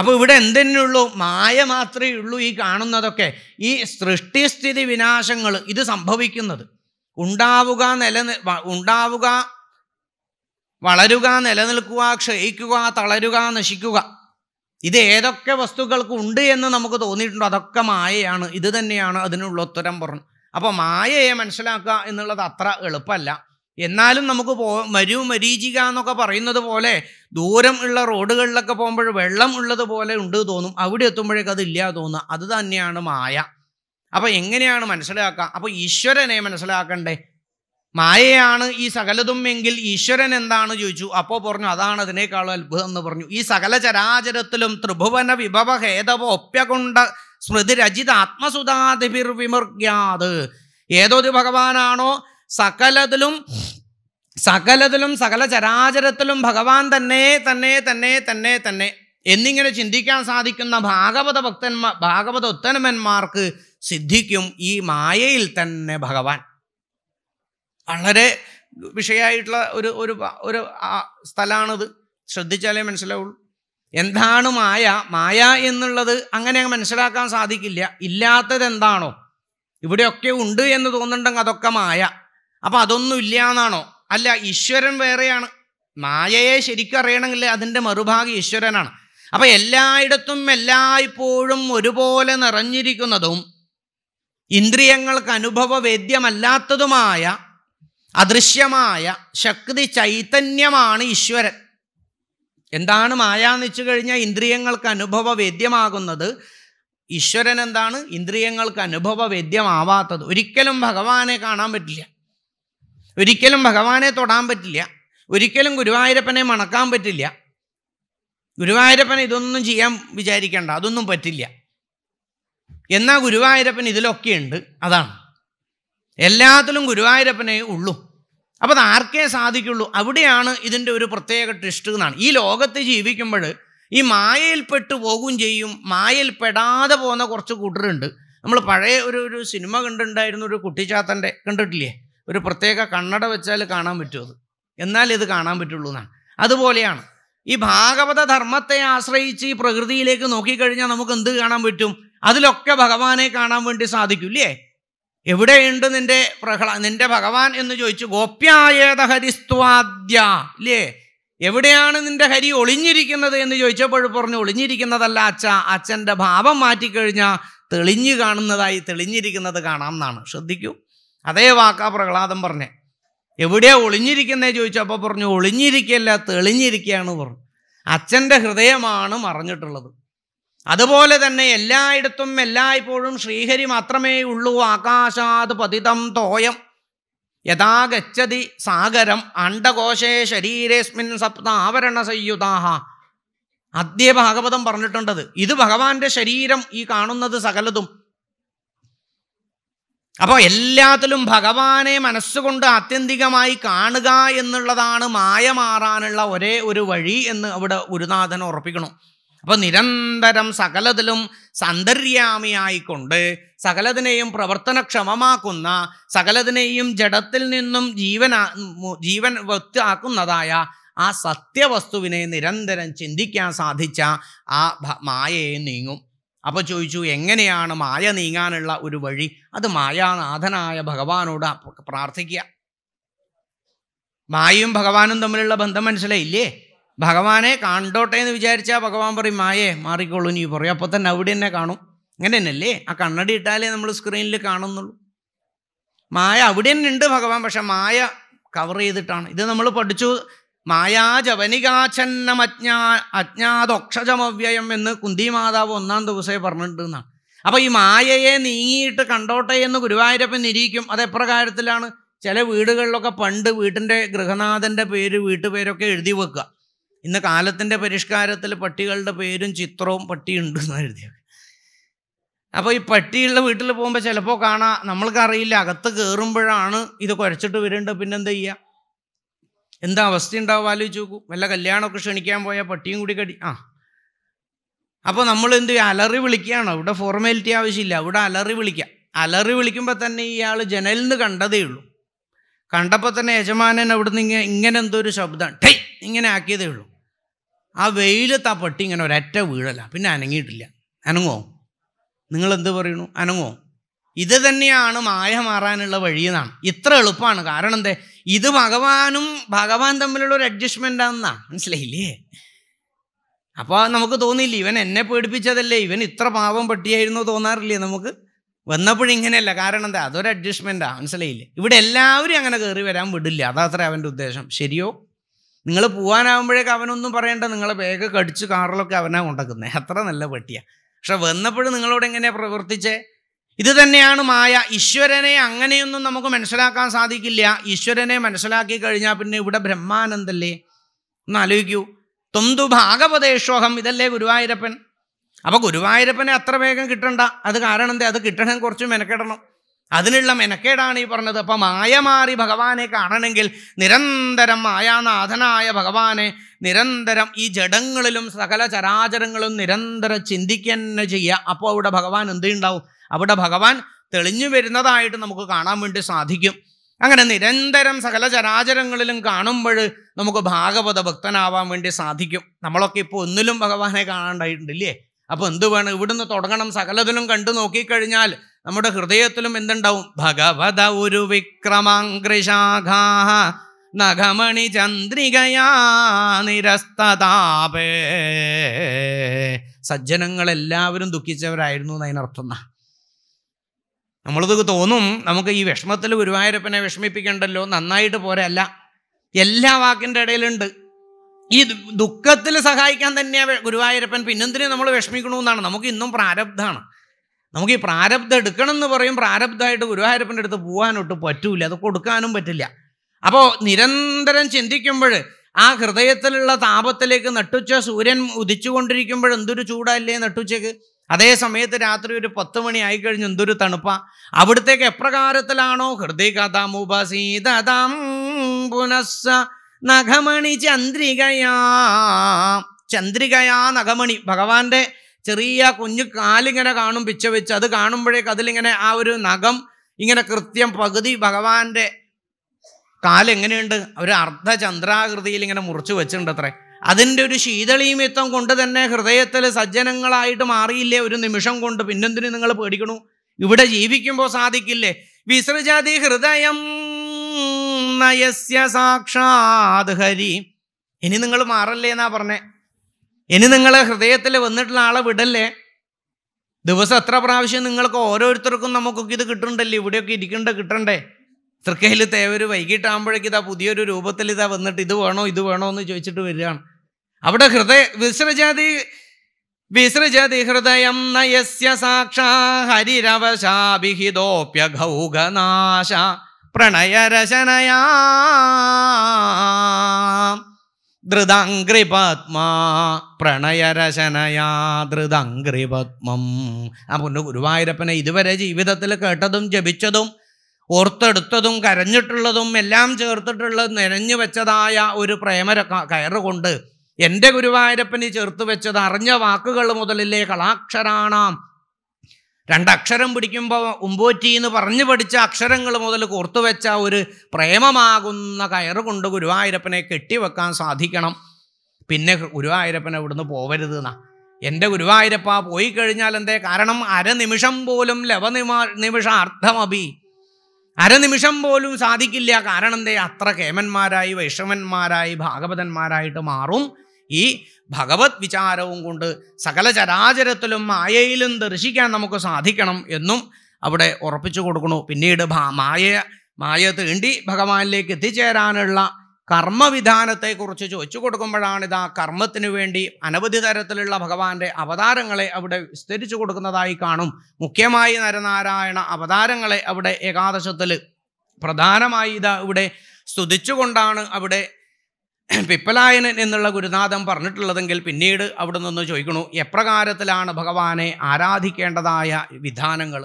അപ്പോൾ ഇവിടെ എന്തെന്നുള്ളൂ മായ മാത്രമേ ഉള്ളൂ ഈ കാണുന്നതൊക്കെ ഈ സൃഷ്ടിസ്ഥിതി വിനാശങ്ങൾ ഇത് സംഭവിക്കുന്നത് ഉണ്ടാവുക നില ഉണ്ടാവുക വളരുക നിലനിൽക്കുക ക്ഷയിക്കുക തളരുക നശിക്കുക ഇത് ഏതൊക്കെ വസ്തുക്കൾക്ക് ഉണ്ട് എന്ന് നമുക്ക് തോന്നിയിട്ടുണ്ടോ അതൊക്കെ മായയാണ് ഇത് തന്നെയാണ് അതിനുള്ള ഉത്തരം പറഞ്ഞു അപ്പോൾ മായയെ മനസ്സിലാക്കുക എന്നുള്ളത് അത്ര എളുപ്പമല്ല എന്നാലും നമുക്ക് പോ മരു മരീചിക എന്നൊക്കെ പറയുന്നത് പോലെ ദൂരം ഉള്ള റോഡുകളിലൊക്കെ പോകുമ്പോൾ വെള്ളം ഉള്ളത് പോലെ ഉണ്ട് തോന്നും അവിടെ എത്തുമ്പോഴേക്കും അതില്ല തോന്നുക അത് തന്നെയാണ് മായ അപ്പോൾ എങ്ങനെയാണ് മനസ്സിലാക്കുക അപ്പോൾ ഈശ്വരനെ മനസ്സിലാക്കണ്ടേ മായയാണ് ഈ സകലതും എങ്കിൽ ഈശ്വരൻ എന്താണ് ചോദിച്ചു അപ്പോൾ പറഞ്ഞു അതാണ് അതിനേക്കാളും അത്ഭുതം എന്ന് പറഞ്ഞു ഈ സകല ചരാചരത്തിലും ത്രിഭുവന വിഭവ ഒപ്പ്യകൊണ്ട സ്മൃതിരചിത ഏതോ ഒരു ഭഗവാനാണോ സകലതിലും സകലതിലും സകല ചരാചരത്തിലും ഭഗവാൻ തന്നെ തന്നെ തന്നെ തന്നെ തന്നെ എന്നിങ്ങനെ ചിന്തിക്കാൻ സാധിക്കുന്ന ഭാഗവത ഭക്തന്മാർ ഭാഗവത ഉത്തനമന്മാർക്ക് സിദ്ധിക്കും ഈ മായയിൽ തന്നെ ഭഗവാൻ വളരെ വിഷയമായിട്ടുള്ള ഒരു ഒരു ഒരു സ്ഥലമാണിത് ശ്രദ്ധിച്ചാലേ മനസ്സിലാവുള്ളൂ എന്താണ് മായ മായ എന്നുള്ളത് അങ്ങനെ മനസ്സിലാക്കാൻ സാധിക്കില്ല ഇല്ലാത്തത് എന്താണോ ഇവിടെയൊക്കെ ഉണ്ട് എന്ന് തോന്നുന്നുണ്ടെങ്കിൽ അതൊക്കെ മായ അപ്പോൾ അതൊന്നും ഇല്ല എന്നാണോ അല്ല ഈശ്വരൻ വേറെയാണ് മായയെ അറിയണമെങ്കിൽ അതിൻ്റെ മറുഭാഗം ഈശ്വരനാണ് അപ്പം എല്ലായിടത്തും എല്ലായ്പ്പോഴും ഒരുപോലെ നിറഞ്ഞിരിക്കുന്നതും ഇന്ദ്രിയങ്ങൾക്ക് അനുഭവവേദ്യമല്ലാത്തതുമായ അദൃശ്യമായ ശക്തി ചൈതന്യമാണ് ഈശ്വരൻ എന്താണ് മായ എന്ന് വെച്ച് കഴിഞ്ഞാൽ ഇന്ദ്രിയങ്ങൾക്ക് അനുഭവവേദ്യമാകുന്നത് ഈശ്വരൻ എന്താണ് ഇന്ദ്രിയങ്ങൾക്ക് അനുഭവവേദ്യമാവാത്തത് ഒരിക്കലും ഭഗവാനെ കാണാൻ പറ്റില്ല ഒരിക്കലും ഭഗവാനെ തൊടാൻ പറ്റില്ല ഒരിക്കലും ഗുരുവായൂരപ്പനെ മണക്കാൻ പറ്റില്ല ഗുരുവായൂരപ്പനെ ഇതൊന്നും ചെയ്യാൻ വിചാരിക്കേണ്ട അതൊന്നും പറ്റില്ല എന്നാൽ ഗുരുവായൂരപ്പൻ ഇതിലൊക്കെയുണ്ട് അതാണ് എല്ലാത്തിലും ഗുരുവായൂരപ്പനെ ഉള്ളൂ അപ്പോൾ അത് ആർക്കേ സാധിക്കുള്ളൂ അവിടെയാണ് ഇതിൻ്റെ ഒരു പ്രത്യേക ട്വിസ്റ്റ് എന്നാണ് ഈ ലോകത്ത് ജീവിക്കുമ്പോൾ ഈ മായയിൽപ്പെട്ടു പോകുകയും ചെയ്യും മായയിൽ പെടാതെ പോകുന്ന കുറച്ച് കൂട്ടരുണ്ട് നമ്മൾ പഴയ ഒരു ഒരു സിനിമ കണ്ടിട്ടുണ്ടായിരുന്നു ഒരു കുട്ടിച്ചാത്തൻ്റെ കണ്ടിട്ടില്ലേ ഒരു പ്രത്യേക കണ്ണട വെച്ചാൽ കാണാൻ പറ്റും അത് എന്നാൽ ഇത് കാണാൻ പറ്റുള്ളൂ എന്നാണ് അതുപോലെയാണ് ഈ ഭാഗവത ധർമ്മത്തെ ആശ്രയിച്ച് ഈ പ്രകൃതിയിലേക്ക് നോക്കിക്കഴിഞ്ഞാൽ നമുക്ക് എന്ത് കാണാൻ പറ്റും അതിലൊക്കെ ഭഗവാനെ കാണാൻ വേണ്ടി സാധിക്കും ഇല്ലേ എവിടെയുണ്ട് നിന്റെ പ്രഹ്ലാ നിന്റെ ഭഗവാൻ എന്ന് ചോദിച്ചു ഗോപ്യായേത ഹരിസ്ത്വാദ്യ ഇല്ലേ എവിടെയാണ് നിന്റെ ഹരി ഒളിഞ്ഞിരിക്കുന്നത് എന്ന് ചോദിച്ചപ്പോൾ പറഞ്ഞു ഒളിഞ്ഞിരിക്കുന്നതല്ല അച്ഛ അച്ഛൻ്റെ ഭാവം മാറ്റിക്കഴിഞ്ഞാൽ തെളിഞ്ഞു കാണുന്നതായി തെളിഞ്ഞിരിക്കുന്നത് കാണാം എന്നാണ് ശ്രദ്ധിക്കൂ അതേ വാക്കാ പ്രഹ്ലാദം പറഞ്ഞേ എവിടെയാ ഒളിഞ്ഞിരിക്കുന്നേ ചോദിച്ചു അപ്പോൾ പറഞ്ഞു ഒളിഞ്ഞിരിക്കല്ല തെളിഞ്ഞിരിക്കുകയാണ് പറഞ്ഞു അച്ഛൻ്റെ ഹൃദയമാണ് മറഞ്ഞിട്ടുള്ളത് അതുപോലെ തന്നെ എല്ലായിടത്തും എല്ലായ്പ്പോഴും ശ്രീഹരി മാത്രമേ ഉള്ളൂ ആകാശാത് പതിതം തോയം യഥാ ഗച്ഛതി സാഗരം അണ്ടകോശേ ശരീരേസ്മിൻ സപ്ത ആവരണ സംയുതാഹ ആദ്യ ഭാഗവതം പറഞ്ഞിട്ടുണ്ടത് ഇത് ഭഗവാന്റെ ശരീരം ഈ കാണുന്നത് സകലതും അപ്പോൾ എല്ലാത്തിലും ഭഗവാനെ മനസ്സുകൊണ്ട് ആത്യന്തികമായി കാണുക എന്നുള്ളതാണ് മായ മാറാനുള്ള ഒരേ ഒരു വഴി എന്ന് അവിടെ ഗുരുനാഥൻ ഉറപ്പിക്കണം അപ്പോൾ നിരന്തരം സകലതിലും സൗന്ദര്യാമിയായിക്കൊണ്ട് സകലതിനെയും പ്രവർത്തനക്ഷമമാക്കുന്ന സകലതിനെയും ജഡത്തിൽ നിന്നും ജീവനാ ജീവൻ ആക്കുന്നതായ ആ സത്യവസ്തുവിനെ നിരന്തരം ചിന്തിക്കാൻ സാധിച്ച ആ മായയെ നീങ്ങും അപ്പോൾ ചോദിച്ചു എങ്ങനെയാണ് മായ നീങ്ങാനുള്ള ഒരു വഴി അത് മായാനാഥനായ ഭഗവാനോട് പ്രാർത്ഥിക്കുക മായയും ഭഗവാനും തമ്മിലുള്ള ബന്ധം മനസ്സിലായില്ലേ ഭഗവാനെ കണ്ടോട്ടെ എന്ന് വിചാരിച്ചാൽ ഭഗവാൻ പറയും മായേ മാറിക്കോളൂ നീ പറയും അപ്പോൾ തന്നെ അവിടെ തന്നെ കാണും അങ്ങനെ തന്നെയല്ലേ ആ കണ്ണടി ഇട്ടാലേ നമ്മൾ സ്ക്രീനിൽ കാണുന്നുള്ളൂ മായ അവിടെ തന്നെ ഉണ്ട് ഭഗവാൻ പക്ഷെ മായ കവർ ചെയ്തിട്ടാണ് ഇത് നമ്മൾ പഠിച്ചു മായാജവനികാച്ഛന്നമജ്ഞാ അജ്ഞാതൊക്ഷജമവ്യയം എന്ന് കുന്തി മാതാവ് ഒന്നാം ദിവസമേ പറഞ്ഞിട്ടുണ്ട് എന്നാണ് അപ്പോൾ ഈ മായയെ നീങ്ങിയിട്ട് കണ്ടോട്ടെ എന്ന് ഗുരുവായൂരപ്പൻ നിരീക്കും അത് എപ്രകാരത്തിലാണ് ചില വീടുകളിലൊക്കെ പണ്ട് വീട്ടിൻ്റെ ഗൃഹനാഥൻ്റെ പേര് വീട്ടുപേരൊക്കെ എഴുതി വെക്കുക ഇന്ന് കാലത്തിൻ്റെ പരിഷ്കാരത്തിൽ പട്ടികളുടെ പേരും ചിത്രവും പട്ടിയുണ്ട് എന്ന് എഴുതിയത് അപ്പോൾ ഈ പട്ടിയുള്ള വീട്ടിൽ പോകുമ്പോൾ ചിലപ്പോൾ കാണാം നമ്മൾക്കറിയില്ല അകത്ത് കയറുമ്പോഴാണ് ഇത് കുഴച്ചിട്ട് വരേണ്ടത് പിന്നെന്താ ചെയ്യുക എന്താ അവസ്ഥ ഉണ്ടാവും ആലോചിച്ച് നോക്കൂ വല്ല കല്യാണമൊക്കെ ക്ഷണിക്കാൻ പോയാൽ പട്ടിയും കൂടി കടി ആ അപ്പോൾ നമ്മൾ എന്ത് അലറി വിളിക്കുകയാണോ ഇവിടെ ഫോർമാലിറ്റി ആവശ്യമില്ല ഇവിടെ അലറി വിളിക്കാം അലറി വിളിക്കുമ്പോൾ തന്നെ ഇയാൾ ജനലിൽ നിന്ന് കണ്ടതേ ഉള്ളൂ കണ്ടപ്പോൾ തന്നെ യജമാനൻ നിന്ന് ഇങ്ങനെ ഇങ്ങനെ എന്തോ ഒരു ശബ്ദം ടൈ ഇങ്ങനെ ആക്കിയതേ ഉള്ളൂ ആ വെയിലത്ത് ആ പട്ടി ഇങ്ങനെ ഒരറ്റ വീഴല പിന്നെ അനങ്ങിയിട്ടില്ല അനങ്ങോ നിങ്ങളെന്ത് പറയണു അനങ്ങോ ഇത് തന്നെയാണ് മായ മാറാനുള്ള എന്നാണ് ഇത്ര എളുപ്പമാണ് കാരണം എന്താ ഇത് ഭഗവാനും ഭഗവാൻ തമ്മിലുള്ള ഒരു അഡ്ജസ്റ്റ്മെൻ്റ് ആണെന്നാണ് മനസ്സിലായില്ലേ അപ്പോൾ നമുക്ക് തോന്നിയില്ല ഇവൻ എന്നെ പേടിപ്പിച്ചതല്ലേ ഇവൻ ഇത്ര പാവം പട്ടിയായിരുന്നു തോന്നാറില്ലേ നമുക്ക് വന്നപ്പോഴിങ്ങനെയല്ല കാരണം എന്താ അതൊരു അഡ്ജസ്റ്റ്മെൻറ്റാണ് മനസ്സിലായില്ലേ ഇവിടെ എല്ലാവരും അങ്ങനെ കയറി വരാൻ വിടില്ല അതത്ര അവൻ്റെ ഉദ്ദേശം ശരിയോ നിങ്ങൾ പോകാനാവുമ്പോഴേക്ക് അവനൊന്നും പറയണ്ട നിങ്ങളെ ബാഗ് കടിച്ച് കാറിലൊക്കെ അവനാ കൊണ്ടക്കുന്നത് അത്ര നല്ല പട്ടിയാണ് പക്ഷെ വന്നപ്പോഴും നിങ്ങളോട് എങ്ങനെയാണ് പ്രവർത്തിച്ചേ ഇത് തന്നെയാണ് മായ ഈശ്വരനെ അങ്ങനെയൊന്നും നമുക്ക് മനസ്സിലാക്കാൻ സാധിക്കില്ല ഈശ്വരനെ മനസ്സിലാക്കി കഴിഞ്ഞാൽ പിന്നെ ഇവിടെ ബ്രഹ്മാനന്ദല്ലേ ഒന്ന് ആലോചിക്കൂ തൊന്തു ഭാഗവതേഷോഹം ഇതല്ലേ ഗുരുവായൂരപ്പൻ അപ്പോൾ ഗുരുവായൂരപ്പനെ അത്ര വേഗം കിട്ടണ്ട അത് കാരണം എന്താ അത് കിട്ടണം കുറച്ച് മെനക്കെടണം അതിനുള്ള മെനക്കേടാണ് ഈ പറഞ്ഞത് അപ്പൊ മായ മാറി ഭഗവാനെ കാണണമെങ്കിൽ നിരന്തരം മായാനാഥനായ ഭഗവാനെ നിരന്തരം ഈ ജഡങ്ങളിലും സകല ചരാചരങ്ങളും നിരന്തരം ചിന്തിക്കുക തന്നെ ചെയ്യുക അപ്പോൾ അവിടെ ഭഗവാൻ എന്തുണ്ടാവും അവിടെ ഭഗവാൻ തെളിഞ്ഞു വരുന്നതായിട്ട് നമുക്ക് കാണാൻ വേണ്ടി സാധിക്കും അങ്ങനെ നിരന്തരം സകല ചരാചരങ്ങളിലും കാണുമ്പോൾ നമുക്ക് ഭാഗവത ഭക്തനാവാൻ വേണ്ടി സാധിക്കും നമ്മളൊക്കെ ഇപ്പോൾ ഒന്നിലും ഭഗവാനെ കാണാണ്ടായിട്ടുണ്ടല്ലേ അപ്പോൾ എന്ത് വേണം ഇവിടുന്ന് തുടങ്ങണം സകലതിലും കണ്ടു നോക്കിക്കഴിഞ്ഞാൽ നമ്മുടെ ഹൃദയത്തിലും എന്തുണ്ടാവും ഭഗവത ഒരു വിക്രമാംഗ്രിശാഖ നഖമണി ചന്ദ്രികയാ നിരസ്തതാപേ സജ്ജനങ്ങളെല്ലാവരും ദുഃഖിച്ചവരായിരുന്നു എന്നതിനർത്ഥം എന്നാ നമ്മളതൊക്കെ തോന്നും നമുക്ക് ഈ വിഷമത്തിൽ ഗുരുവായൂരപ്പനെ വിഷമിപ്പിക്കണ്ടല്ലോ നന്നായിട്ട് പോരല്ല എല്ലാ വാക്കിൻ്റെ ഇടയിലുണ്ട് ഈ ദുഃഖത്തിൽ സഹായിക്കാൻ തന്നെയാണ് ഗുരുവായൂരപ്പൻ പിന്നെന്തിനെ നമ്മൾ വിഷമിക്കണമെന്നാണ് നമുക്ക് ഇന്നും പ്രാരബ്ധമാണ് നമുക്ക് ഈ പ്രാരബ്ധം എടുക്കണം എന്ന് പറയും പ്രാരബ്ധമായിട്ട് ഗുരുവായൂരപ്പൻ്റെ അടുത്ത് പോകാനൊട്ട് പറ്റൂല അത് കൊടുക്കാനും പറ്റില്ല അപ്പോൾ നിരന്തരം ചിന്തിക്കുമ്പോൾ ആ ഹൃദയത്തിലുള്ള താപത്തിലേക്ക് നട്ടുച്ച സൂര്യൻ ഉദിച്ചുകൊണ്ടിരിക്കുമ്പോൾ എന്തൊരു ചൂടല്ലേ നട്ടുച്ചയ്ക്ക് അതേ സമയത്ത് രാത്രി ഒരു പത്ത് മണി ആയിക്കഴിഞ്ഞ് എന്തൊരു തണുപ്പ അവിടത്തേക്ക് എപ്രകാരത്തിലാണോ ഹൃദയകഥാമുപസീതതാം പുനസ്സ നഖമണി ചന്ദ്രികയാ ചന്ദ്രികയാ നഖമണി ഭഗവാന്റെ ചെറിയ കുഞ്ഞു കാലിങ്ങനെ കാണും പിച്ച വെച്ച് അത് കാണുമ്പോഴേക്ക് അതിലിങ്ങനെ ആ ഒരു നഖം ഇങ്ങനെ കൃത്യം പകുതി ഭഗവാന്റെ കാലെങ്ങനെയുണ്ട് ഒരു അർദ്ധചന്ദ്രാകൃതിയിൽ ഇങ്ങനെ മുറിച്ചു വെച്ചിട്ടുണ്ട് അത്രേ അതിൻ്റെ ഒരു ശീതളീമിത്വം കൊണ്ട് തന്നെ ഹൃദയത്തിൽ സജ്ജനങ്ങളായിട്ട് മാറിയില്ലേ ഒരു നിമിഷം കൊണ്ട് പിന്നെന്തിനു നിങ്ങൾ പേടിക്കണു ഇവിടെ ജീവിക്കുമ്പോൾ സാധിക്കില്ലേ വിസൃജാതി ഹൃദയം നയസ്യ സാക്ഷാത് ഹരി ഇനി നിങ്ങൾ മാറല്ലേ എന്നാ പറഞ്ഞേ ഇനി നിങ്ങൾ ഹൃദയത്തിൽ വന്നിട്ടുള്ള ആളെ വിടല്ലേ ദിവസം എത്ര പ്രാവശ്യം നിങ്ങൾക്ക് ഓരോരുത്തർക്കും നമുക്കൊക്കെ ഇത് കിട്ടണ്ടല്ലേ ഇവിടെയൊക്കെ ഇരിക്കണ്ട കിട്ടണ്ടേ തൃക്കയിൽ തേവര് വൈകിട്ടാകുമ്പോഴേക്ക് ഇതാ പുതിയൊരു രൂപത്തിൽ ഇതാ വന്നിട്ട് ഇത് വേണോ ഇത് വേണോ എന്ന് ചോദിച്ചിട്ട് വരികയാണ് അവിടെ ഹൃദയ വിസൃജതി വിസൃജതി ഹൃദയം നയസ്യ സാക്ഷാ ഹരിരവശാഭിഹിതോപ്യഘൗഗനാശ പ്രണയരശനയാ ധൃതംഗ്രിപത്മാ പ്രണയരശനയാ പത്മം ആ പൊന്നു ഗുരുവായൂരപ്പനെ ഇതുവരെ ജീവിതത്തിൽ കേട്ടതും ജപിച്ചതും ഓർത്തെടുത്തതും കരഞ്ഞിട്ടുള്ളതും എല്ലാം ചേർത്തിട്ടുള്ളത് നിരഞ്ഞു വെച്ചതായ ഒരു പ്രേമര കയറുകൊണ്ട് എൻ്റെ ഗുരുവായൂരപ്പന് ചേർത്ത് വെച്ചത് അറിഞ്ഞ വാക്കുകൾ മുതലില്ലേ കളാക്ഷരാണാം രണ്ടക്ഷരം പിടിക്കുമ്പോൾ ഉമ്പോറ്റി എന്ന് പറഞ്ഞു പഠിച്ച അക്ഷരങ്ങൾ മുതൽ വെച്ച ഒരു പ്രേമമാകുന്ന കയറുകൊണ്ട് ഗുരുവായൂരപ്പനെ കെട്ടിവെക്കാൻ സാധിക്കണം പിന്നെ ഗുരുവായൂരപ്പൻ ഇവിടുന്ന് പോവരുത് എന്നാ എൻ്റെ ഗുരുവായൂരപ്പ പോയി കഴിഞ്ഞാൽ എന്തേ കാരണം അരനിമിഷം പോലും ലവനിമ നിമിഷ അർത്ഥമഭി അരനിമിഷം പോലും സാധിക്കില്ല കാരണം എന്തേ അത്ര കേമന്മാരായി വൈഷ്ണവന്മാരായി ഭാഗവതന്മാരായിട്ട് മാറും ഈ ഭഗവത് വിചാരവും കൊണ്ട് സകല ചരാചരത്തിലും മായയിലും ദർശിക്കാൻ നമുക്ക് സാധിക്കണം എന്നും അവിടെ ഉറപ്പിച്ചു കൊടുക്കണു പിന്നീട് മായ മായ തേണ്ടി ഭഗവാനിലേക്ക് എത്തിച്ചേരാനുള്ള കർമ്മവിധാനത്തെക്കുറിച്ച് ചോദിച്ചു കൊടുക്കുമ്പോഴാണിത് ആ കർമ്മത്തിന് വേണ്ടി അനവധി തരത്തിലുള്ള ഭഗവാന്റെ അവതാരങ്ങളെ അവിടെ വിസ്തരിച്ചു കൊടുക്കുന്നതായി കാണും മുഖ്യമായി നരനാരായണ അവതാരങ്ങളെ അവിടെ ഏകാദശത്തിൽ പ്രധാനമായി ഇതാ ഇവിടെ സ്തുതിച്ചുകൊണ്ടാണ് അവിടെ പിപ്പലായൻ എന്നുള്ള ഗുരുനാഥം പറഞ്ഞിട്ടുള്ളതെങ്കിൽ പിന്നീട് അവിടെ നിന്ന് ചോദിക്കണു എപ്രകാരത്തിലാണ് ഭഗവാനെ ആരാധിക്കേണ്ടതായ വിധാനങ്ങൾ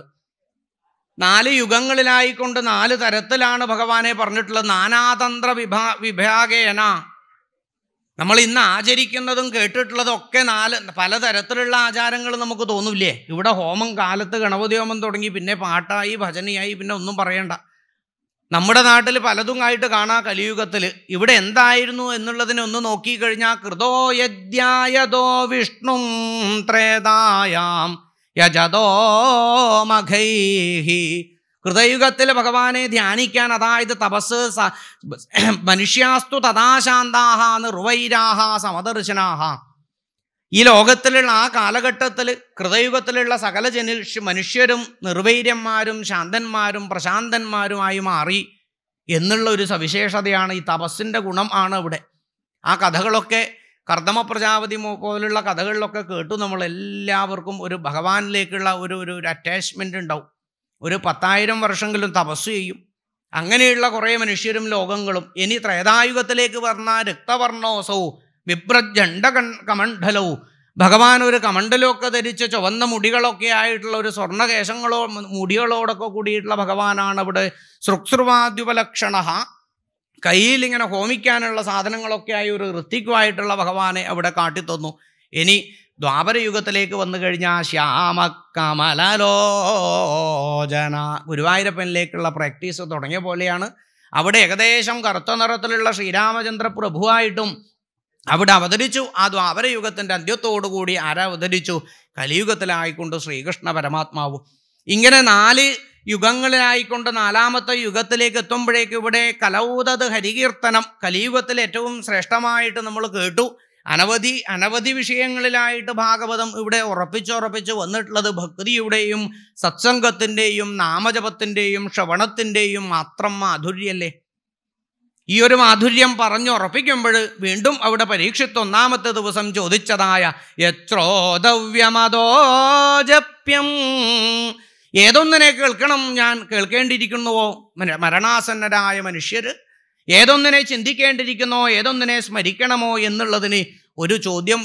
നാല് യുഗങ്ങളിലായിക്കൊണ്ട് നാല് തരത്തിലാണ് ഭഗവാനെ പറഞ്ഞിട്ടുള്ളത് നാനാതന്ത്ര വിഭാ വിഭാഗേന നമ്മൾ ഇന്ന് ആചരിക്കുന്നതും കേട്ടിട്ടുള്ളതൊക്കെ നാല് പലതരത്തിലുള്ള ആചാരങ്ങൾ നമുക്ക് തോന്നില്ലേ ഇവിടെ ഹോമം കാലത്ത് ഗണപതി ഹോമം തുടങ്ങി പിന്നെ പാട്ടായി ഭജനയായി പിന്നെ ഒന്നും പറയണ്ട നമ്മുടെ നാട്ടിൽ പലതും ആയിട്ട് കാണാ കലിയുഗത്തിൽ ഇവിടെ എന്തായിരുന്നു എന്നുള്ളതിനെ ഒന്ന് നോക്കിക്കഴിഞ്ഞാൽ കൃതോ യദ്യായതോ വിഷ്ണു ത്രേതായാം യജതോ മഖൈഹി കൃതയുഗത്തിൽ ഭഗവാനെ ധ്യാനിക്കാൻ അതായത് തപസ് മനുഷ്യാസ്തു തഥാശാന്താഹ നിർവൈരാഹ സമദർശനാഹ ഈ ലോകത്തിലുള്ള ആ കാലഘട്ടത്തിൽ കൃതയുഗത്തിലുള്ള സകല ജന മനുഷ്യരും നിർവൈര്യന്മാരും ശാന്തന്മാരും പ്രശാന്തന്മാരുമായി മാറി എന്നുള്ള ഒരു സവിശേഷതയാണ് ഈ തപസ്സിൻ്റെ ഗുണം ആണ് ഇവിടെ ആ കഥകളൊക്കെ കർദമ പ്രജാപതി പോലുള്ള കഥകളിലൊക്കെ കേട്ടു നമ്മൾ എല്ലാവർക്കും ഒരു ഭഗവാനിലേക്കുള്ള ഒരു ഒരു അറ്റാച്ച്മെൻ്റ് ഉണ്ടാവും ഒരു പത്തായിരം വർഷമെങ്കിലും തപസ് ചെയ്യും അങ്ങനെയുള്ള കുറേ മനുഷ്യരും ലോകങ്ങളും ഇനി ത്രേതായുഗത്തിലേക്ക് വന്ന രക്തവർണോസവും കൺ കമണ്ഡലവും ഭഗവാൻ ഒരു കമണ്ഡലമൊക്കെ ധരിച്ച ചുവന്ന മുടികളൊക്കെ ആയിട്ടുള്ള ഒരു സ്വർണ്ണകേശങ്ങളോ മുടികളോടൊക്കെ കൂടിയിട്ടുള്ള ഭഗവാനാണ് അവിടെ ശ്രുക്സൃവാദ്യുപലക്ഷണ കയ്യിൽ ഇങ്ങനെ ഹോമിക്കാനുള്ള സാധനങ്ങളൊക്കെ ആയി ഒരു ഋത്തിക്കുമായിട്ടുള്ള ഭഗവാനെ അവിടെ കാട്ടിത്തന്നു ഇനി ദ്വാപരയുഗത്തിലേക്ക് വന്നു കഴിഞ്ഞാൽ ശ്യാമ കമലലോചന ഗുരുവായൂരപ്പനിലേക്കുള്ള പ്രാക്ടീസ് തുടങ്ങിയ പോലെയാണ് അവിടെ ഏകദേശം കറുത്ത നിറത്തിലുള്ള ശ്രീരാമചന്ദ്ര പ്രഭുവായിട്ടും അവിടെ അവതരിച്ചു അത് അവരയുഗത്തിൻ്റെ അന്ത്യത്തോടുകൂടി ആരാ അവതരിച്ചു കലിയുഗത്തിലായിക്കൊണ്ട് ശ്രീകൃഷ്ണ പരമാത്മാവ് ഇങ്ങനെ നാല് യുഗങ്ങളിലായിക്കൊണ്ട് നാലാമത്തെ യുഗത്തിലേക്ക് എത്തുമ്പോഴേക്ക് ഇവിടെ കലൗതത് ഹരികീർത്തനം കലിയുഗത്തിൽ ഏറ്റവും ശ്രേഷ്ഠമായിട്ട് നമ്മൾ കേട്ടു അനവധി അനവധി വിഷയങ്ങളിലായിട്ട് ഭാഗവതം ഇവിടെ ഉറപ്പിച്ചുറപ്പിച്ച് വന്നിട്ടുള്ളത് ഭക്തിയുടെയും സത്സംഗത്തിൻ്റെയും നാമജപത്തിൻ്റെയും ശ്രവണത്തിൻ്റെയും മാത്രം മാധുര്യല്ലേ ഈ ഒരു മാധുര്യം പറഞ്ഞുറപ്പിക്കുമ്പോൾ വീണ്ടും അവിടെ പരീക്ഷിത്ത് ഒന്നാമത്തെ ദിവസം ചോദിച്ചതായ എത്രോദവ്യമതോജപ്യം ഏതൊന്നിനെ കേൾക്കണം ഞാൻ കേൾക്കേണ്ടിയിരിക്കുന്നുവോ മരണാസന്നരായ മനുഷ്യർ ഏതൊന്നിനെ ചിന്തിക്കേണ്ടിയിരിക്കുന്നോ ഏതൊന്നിനെ സ്മരിക്കണമോ എന്നുള്ളതിന് ഒരു ചോദ്യം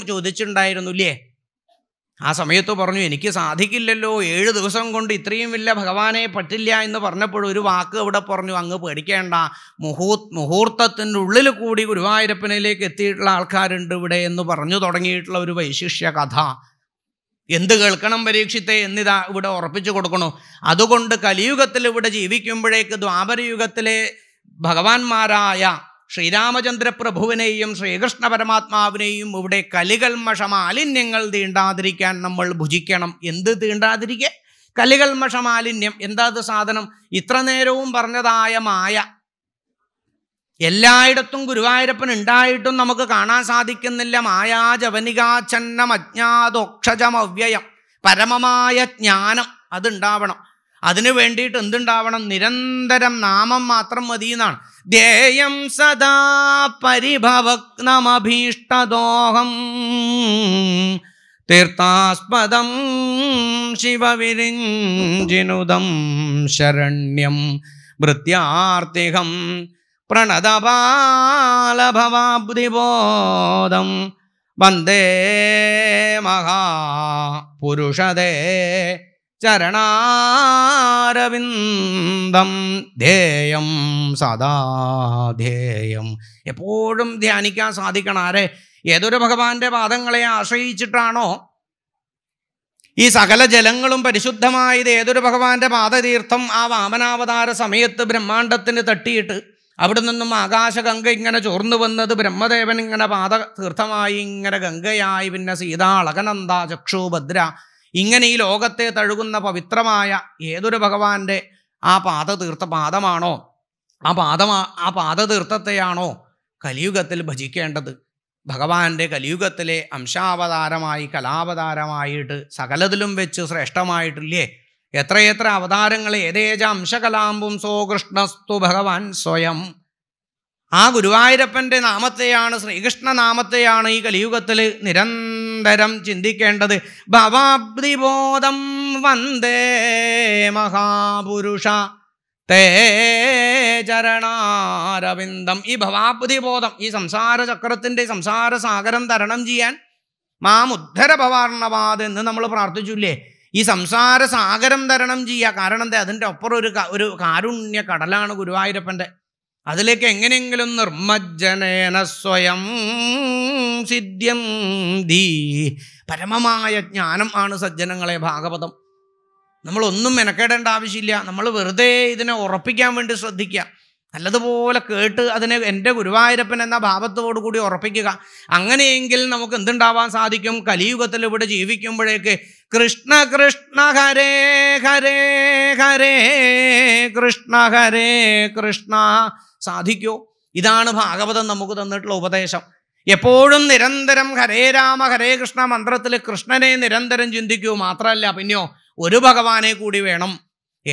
ഇല്ലേ ആ സമയത്ത് പറഞ്ഞു എനിക്ക് സാധിക്കില്ലല്ലോ ഏഴ് ദിവസം കൊണ്ട് ഇത്രയും വലിയ ഭഗവാനെ പറ്റില്ല എന്ന് പറഞ്ഞപ്പോൾ ഒരു വാക്ക് അവിടെ പറഞ്ഞു അങ്ങ് പേടിക്കേണ്ട മുഹൂ മുഹൂർത്തത്തിൻ്റെ ഉള്ളിൽ കൂടി ഗുരുവായൂരപ്പനയിലേക്ക് എത്തിയിട്ടുള്ള ആൾക്കാരുണ്ട് ഇവിടെ എന്ന് പറഞ്ഞു തുടങ്ങിയിട്ടുള്ള ഒരു വൈശിഷ്യ കഥ എന്ത് കേൾക്കണം പരീക്ഷിത്തെ എന്നിതാ ഇവിടെ ഉറപ്പിച്ചു കൊടുക്കണു അതുകൊണ്ട് കലിയുഗത്തിൽ ഇവിടെ ജീവിക്കുമ്പോഴേക്ക് ദ്വാപരയുഗത്തിലെ ഭഗവാന്മാരായ ശ്രീരാമചന്ദ്രപ്രഭുവിനെയും ശ്രീകൃഷ്ണ പരമാത്മാവിനെയും ഇവിടെ കലികൽമഷ മാലിന്യങ്ങൾ തീണ്ടാതിരിക്കാൻ നമ്മൾ ഭുജിക്കണം എന്ത് തീണ്ടാതിരിക്കെ കലികൽമഷ മാലിന്യം എന്താ അത് സാധനം ഇത്ര നേരവും പറഞ്ഞതായ മായ എല്ലായിടത്തും ഗുരുവായൂരപ്പൻ ഉണ്ടായിട്ടും നമുക്ക് കാണാൻ സാധിക്കുന്നില്ല മായാജവനികാച്ഛന്നം അജ്ഞാതോക്ഷജമവ്യയം പരമമായ ജ്ഞാനം അതുണ്ടാവണം അതിനു വേണ്ടിയിട്ട് എന്തുണ്ടാവണം നിരന്തരം നാമം മാത്രം മതി എന്നാണ് ധ്യേയം സദാ പരിഭവക്നമഭീഷ്ടദോഹം തീർത്ഥാസ്പദം ശിവവിരിഞ്ചിനുദം ശരണ്യം വൃത്യാർത്തികം പ്രണതപാലഭവാബ്ദിബോധം വന്ദേ മഹാപുരുഷദേ ചരണാരവിന്ദം ധേയം സദാ എപ്പോഴും ധ്യാനിക്കാൻ സാധിക്കണം ആരെ ഏതൊരു ഭഗവാന്റെ പാദങ്ങളെ ആശ്രയിച്ചിട്ടാണോ ഈ സകല ജലങ്ങളും പരിശുദ്ധമായത് ഏതൊരു ഭഗവാന്റെ പാദതീർത്ഥം ആ വാമനാവതാര സമയത്ത് ബ്രഹ്മാണ്ടത്തിന് തട്ടിയിട്ട് അവിടെ നിന്നും ആകാശഗംഗ ഇങ്ങനെ ചോർന്നു വന്നത് ബ്രഹ്മദേവൻ ഇങ്ങനെ പാദ തീർത്ഥമായി ഇങ്ങനെ ഗംഗയായി പിന്നെ സീതാളകനന്ദ ചക്ഷുഭദ്ര ഇങ്ങനെ ഈ ലോകത്തെ തഴുകുന്ന പവിത്രമായ ഏതൊരു ഭഗവാന്റെ ആ പാത തീർത്ത പാദമാണോ ആ പാദമാ ആ പാദതീർത്ഥത്തെയാണോ കലിയുഗത്തിൽ ഭജിക്കേണ്ടത് ഭഗവാന്റെ കലിയുഗത്തിലെ അംശാവതാരമായി കലാവതാരമായിട്ട് സകലതിലും വെച്ച് ശ്രേഷ്ഠമായിട്ടില്ലേ എത്രയെത്ര അവതാരങ്ങൾ ഏതേജ അംശകലാംബും സോ കൃഷ്ണസ്തു ഭഗവാൻ സ്വയം ആ ഗുരുവായൂരപ്പൻ്റെ നാമത്തെയാണ് ശ്രീകൃഷ്ണനാമത്തെയാണ് ഈ കലിയുഗത്തിൽ നിരന്തരം ചിന്തിക്കേണ്ടത് ഭവാബ്ദിബോധം വന്ദേ മഹാപുരുഷ തേ ചരണാരവിന്ദം ഈ ഭവാബ്ദിബോധം ഈ സംസാര ചക്രത്തിൻ്റെ സംസാര സാഗരം തരണം ചെയ്യാൻ മാം ഭവാർണവാദ് എന്ന് നമ്മൾ പ്രാർത്ഥിച്ചില്ലേ ഈ സംസാര സാഗരം തരണം ചെയ്യുക കാരണം എന്താ അതിൻ്റെ ഒപ്പുറം ഒരു ഒരു കാരുണ്യ കടലാണ് ഗുരുവായൂരപ്പൻ്റെ അതിലേക്ക് എങ്ങനെയെങ്കിലും നിർമ്മജ്ജനേന സ്വയം സിദ്ധ്യം ധീ പരമമായ ജ്ഞാനം ആണ് സജ്ജനങ്ങളെ ഭാഗവതം നമ്മളൊന്നും മെനക്കേടേണ്ട ആവശ്യമില്ല നമ്മൾ വെറുതെ ഇതിനെ ഉറപ്പിക്കാൻ വേണ്ടി ശ്രദ്ധിക്കുക നല്ലതുപോലെ കേട്ട് അതിനെ എൻ്റെ ഗുരുവായൂരപ്പൻ എന്ന ഭാവത്തോടുകൂടി ഉറപ്പിക്കുക അങ്ങനെയെങ്കിൽ നമുക്ക് എന്തുണ്ടാവാൻ സാധിക്കും കലിയുഗത്തിൽ ഇവിടെ ജീവിക്കുമ്പോഴേക്ക് കൃഷ്ണ കൃഷ്ണ ഹരേ ഹരേ ഹരേ കൃഷ്ണ ഹരേ കൃഷ്ണ സാധിക്കൂ ഇതാണ് ഭാഗവതം നമുക്ക് തന്നിട്ടുള്ള ഉപദേശം എപ്പോഴും നിരന്തരം ഹരേ രാമ ഹരേ കൃഷ്ണ മന്ത്രത്തിൽ കൃഷ്ണനെ നിരന്തരം ചിന്തിക്കൂ മാത്രമല്ല പിന്നെയോ ഒരു ഭഗവാനെ കൂടി വേണം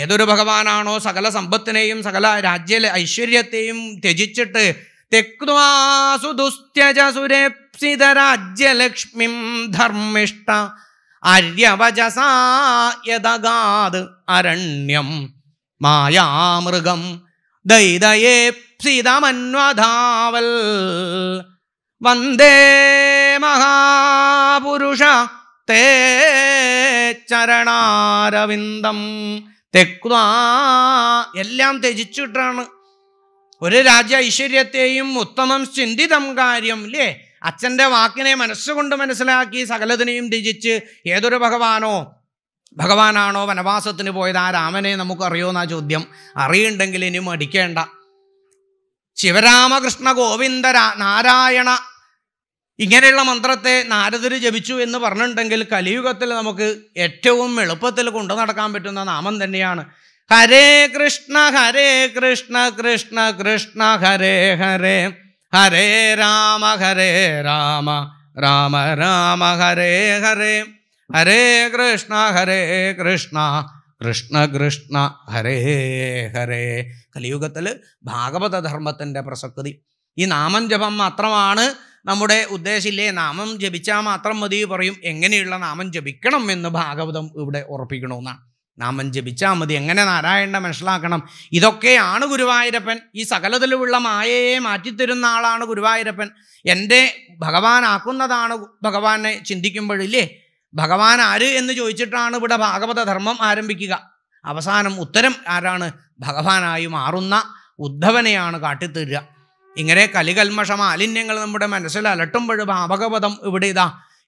ഏതൊരു ഭഗവാനാണോ സകല സമ്പത്തിനെയും സകല രാജ്യ ഐശ്വര്യത്തെയും ത്യജിച്ചിട്ട് തെക്വാസുദുസ്ത്യജസുരേപ്സിതരാജ്യലക്ഷ്മിം ധർമ്മിഷ്ട അര്യവചസായതഗാത് അരണ്യം മായാമൃഗം ദൈതയേ സീതമന്വധാവൽ വന്ദേ മഹാപുരുഷ തേ ചരണാരവിന്ദം തെക്വാ എല്ലാം ത്യജിച്ചിട്ടാണ് ഒരു രാജ്യ ഐശ്വര്യത്തെയും ഉത്തമം ചിന്തിതം കാര്യം ഇല്ലേ അച്ഛൻ്റെ വാക്കിനെ മനസ്സുകൊണ്ട് മനസ്സിലാക്കി സകലതിനെയും ത്യജിച്ച് ഏതൊരു ഭഗവാനോ ഭഗവാനാണോ വനവാസത്തിന് പോയത് ആ രാമനെ നമുക്കറിയോന്നാ ചോദ്യം അറിയുണ്ടെങ്കിൽ ഇനി മടിക്കേണ്ട ശിവരാമകൃഷ്ണ ഗോവിന്ദ നാരായണ ഇങ്ങനെയുള്ള മന്ത്രത്തെ നാരദർ ജപിച്ചു എന്ന് പറഞ്ഞിട്ടുണ്ടെങ്കിൽ കലിയുഗത്തിൽ നമുക്ക് ഏറ്റവും എളുപ്പത്തിൽ കൊണ്ടു നടക്കാൻ പറ്റുന്ന നാമം തന്നെയാണ് ഹരേ കൃഷ്ണ ഹരേ കൃഷ്ണ കൃഷ്ണ കൃഷ്ണ ഹരേ ഹരേ ഹരേ രാമ ഹരേ രാമ രാമ രാമ ഹരേ ഹരേ ഹരേ കൃഷ്ണ ഹരേ കൃഷ്ണ കൃഷ്ണ കൃഷ്ണ ഹരേ ഹരേ കലിയുഗത്തിൽ ഭാഗവതധർമ്മത്തിൻ്റെ പ്രസക്തി ഈ നാമം ജപം മാത്രമാണ് നമ്മുടെ ഉദ്ദേശമില്ലേ നാമം ജപിച്ചാൽ മാത്രം മതി പറയും എങ്ങനെയുള്ള നാമം ജപിക്കണം എന്ന് ഭാഗവതം ഇവിടെ ഉറപ്പിക്കണമെന്നാണ് നാമം ജപിച്ചാൽ മതി എങ്ങനെ നാരായണനെ മനസ്സിലാക്കണം ഇതൊക്കെയാണ് ഗുരുവായൂരപ്പൻ ഈ സകലത്തിലുമുള്ള മായയെ മാറ്റിത്തരുന്ന ആളാണ് ഗുരുവായൂരപ്പൻ എൻ്റെ ഭഗവാനാക്കുന്നതാണ് ഭഗവാനെ ചിന്തിക്കുമ്പോഴില്ലേ ഭഗവാൻ ആര് എന്ന് ചോദിച്ചിട്ടാണ് ഇവിടെ ഭാഗവത ധർമ്മം ആരംഭിക്കുക അവസാനം ഉത്തരം ആരാണ് ഭഗവാനായി മാറുന്ന ഉദ്ധവനെയാണ് കാട്ടിത്തരിക ഇങ്ങനെ കലികൽമഷ മാലിന്യങ്ങൾ നമ്മുടെ മനസ്സിൽ അലട്ടുമ്പോൾ ഭാഗവതം ഇവിടെ ഇതാ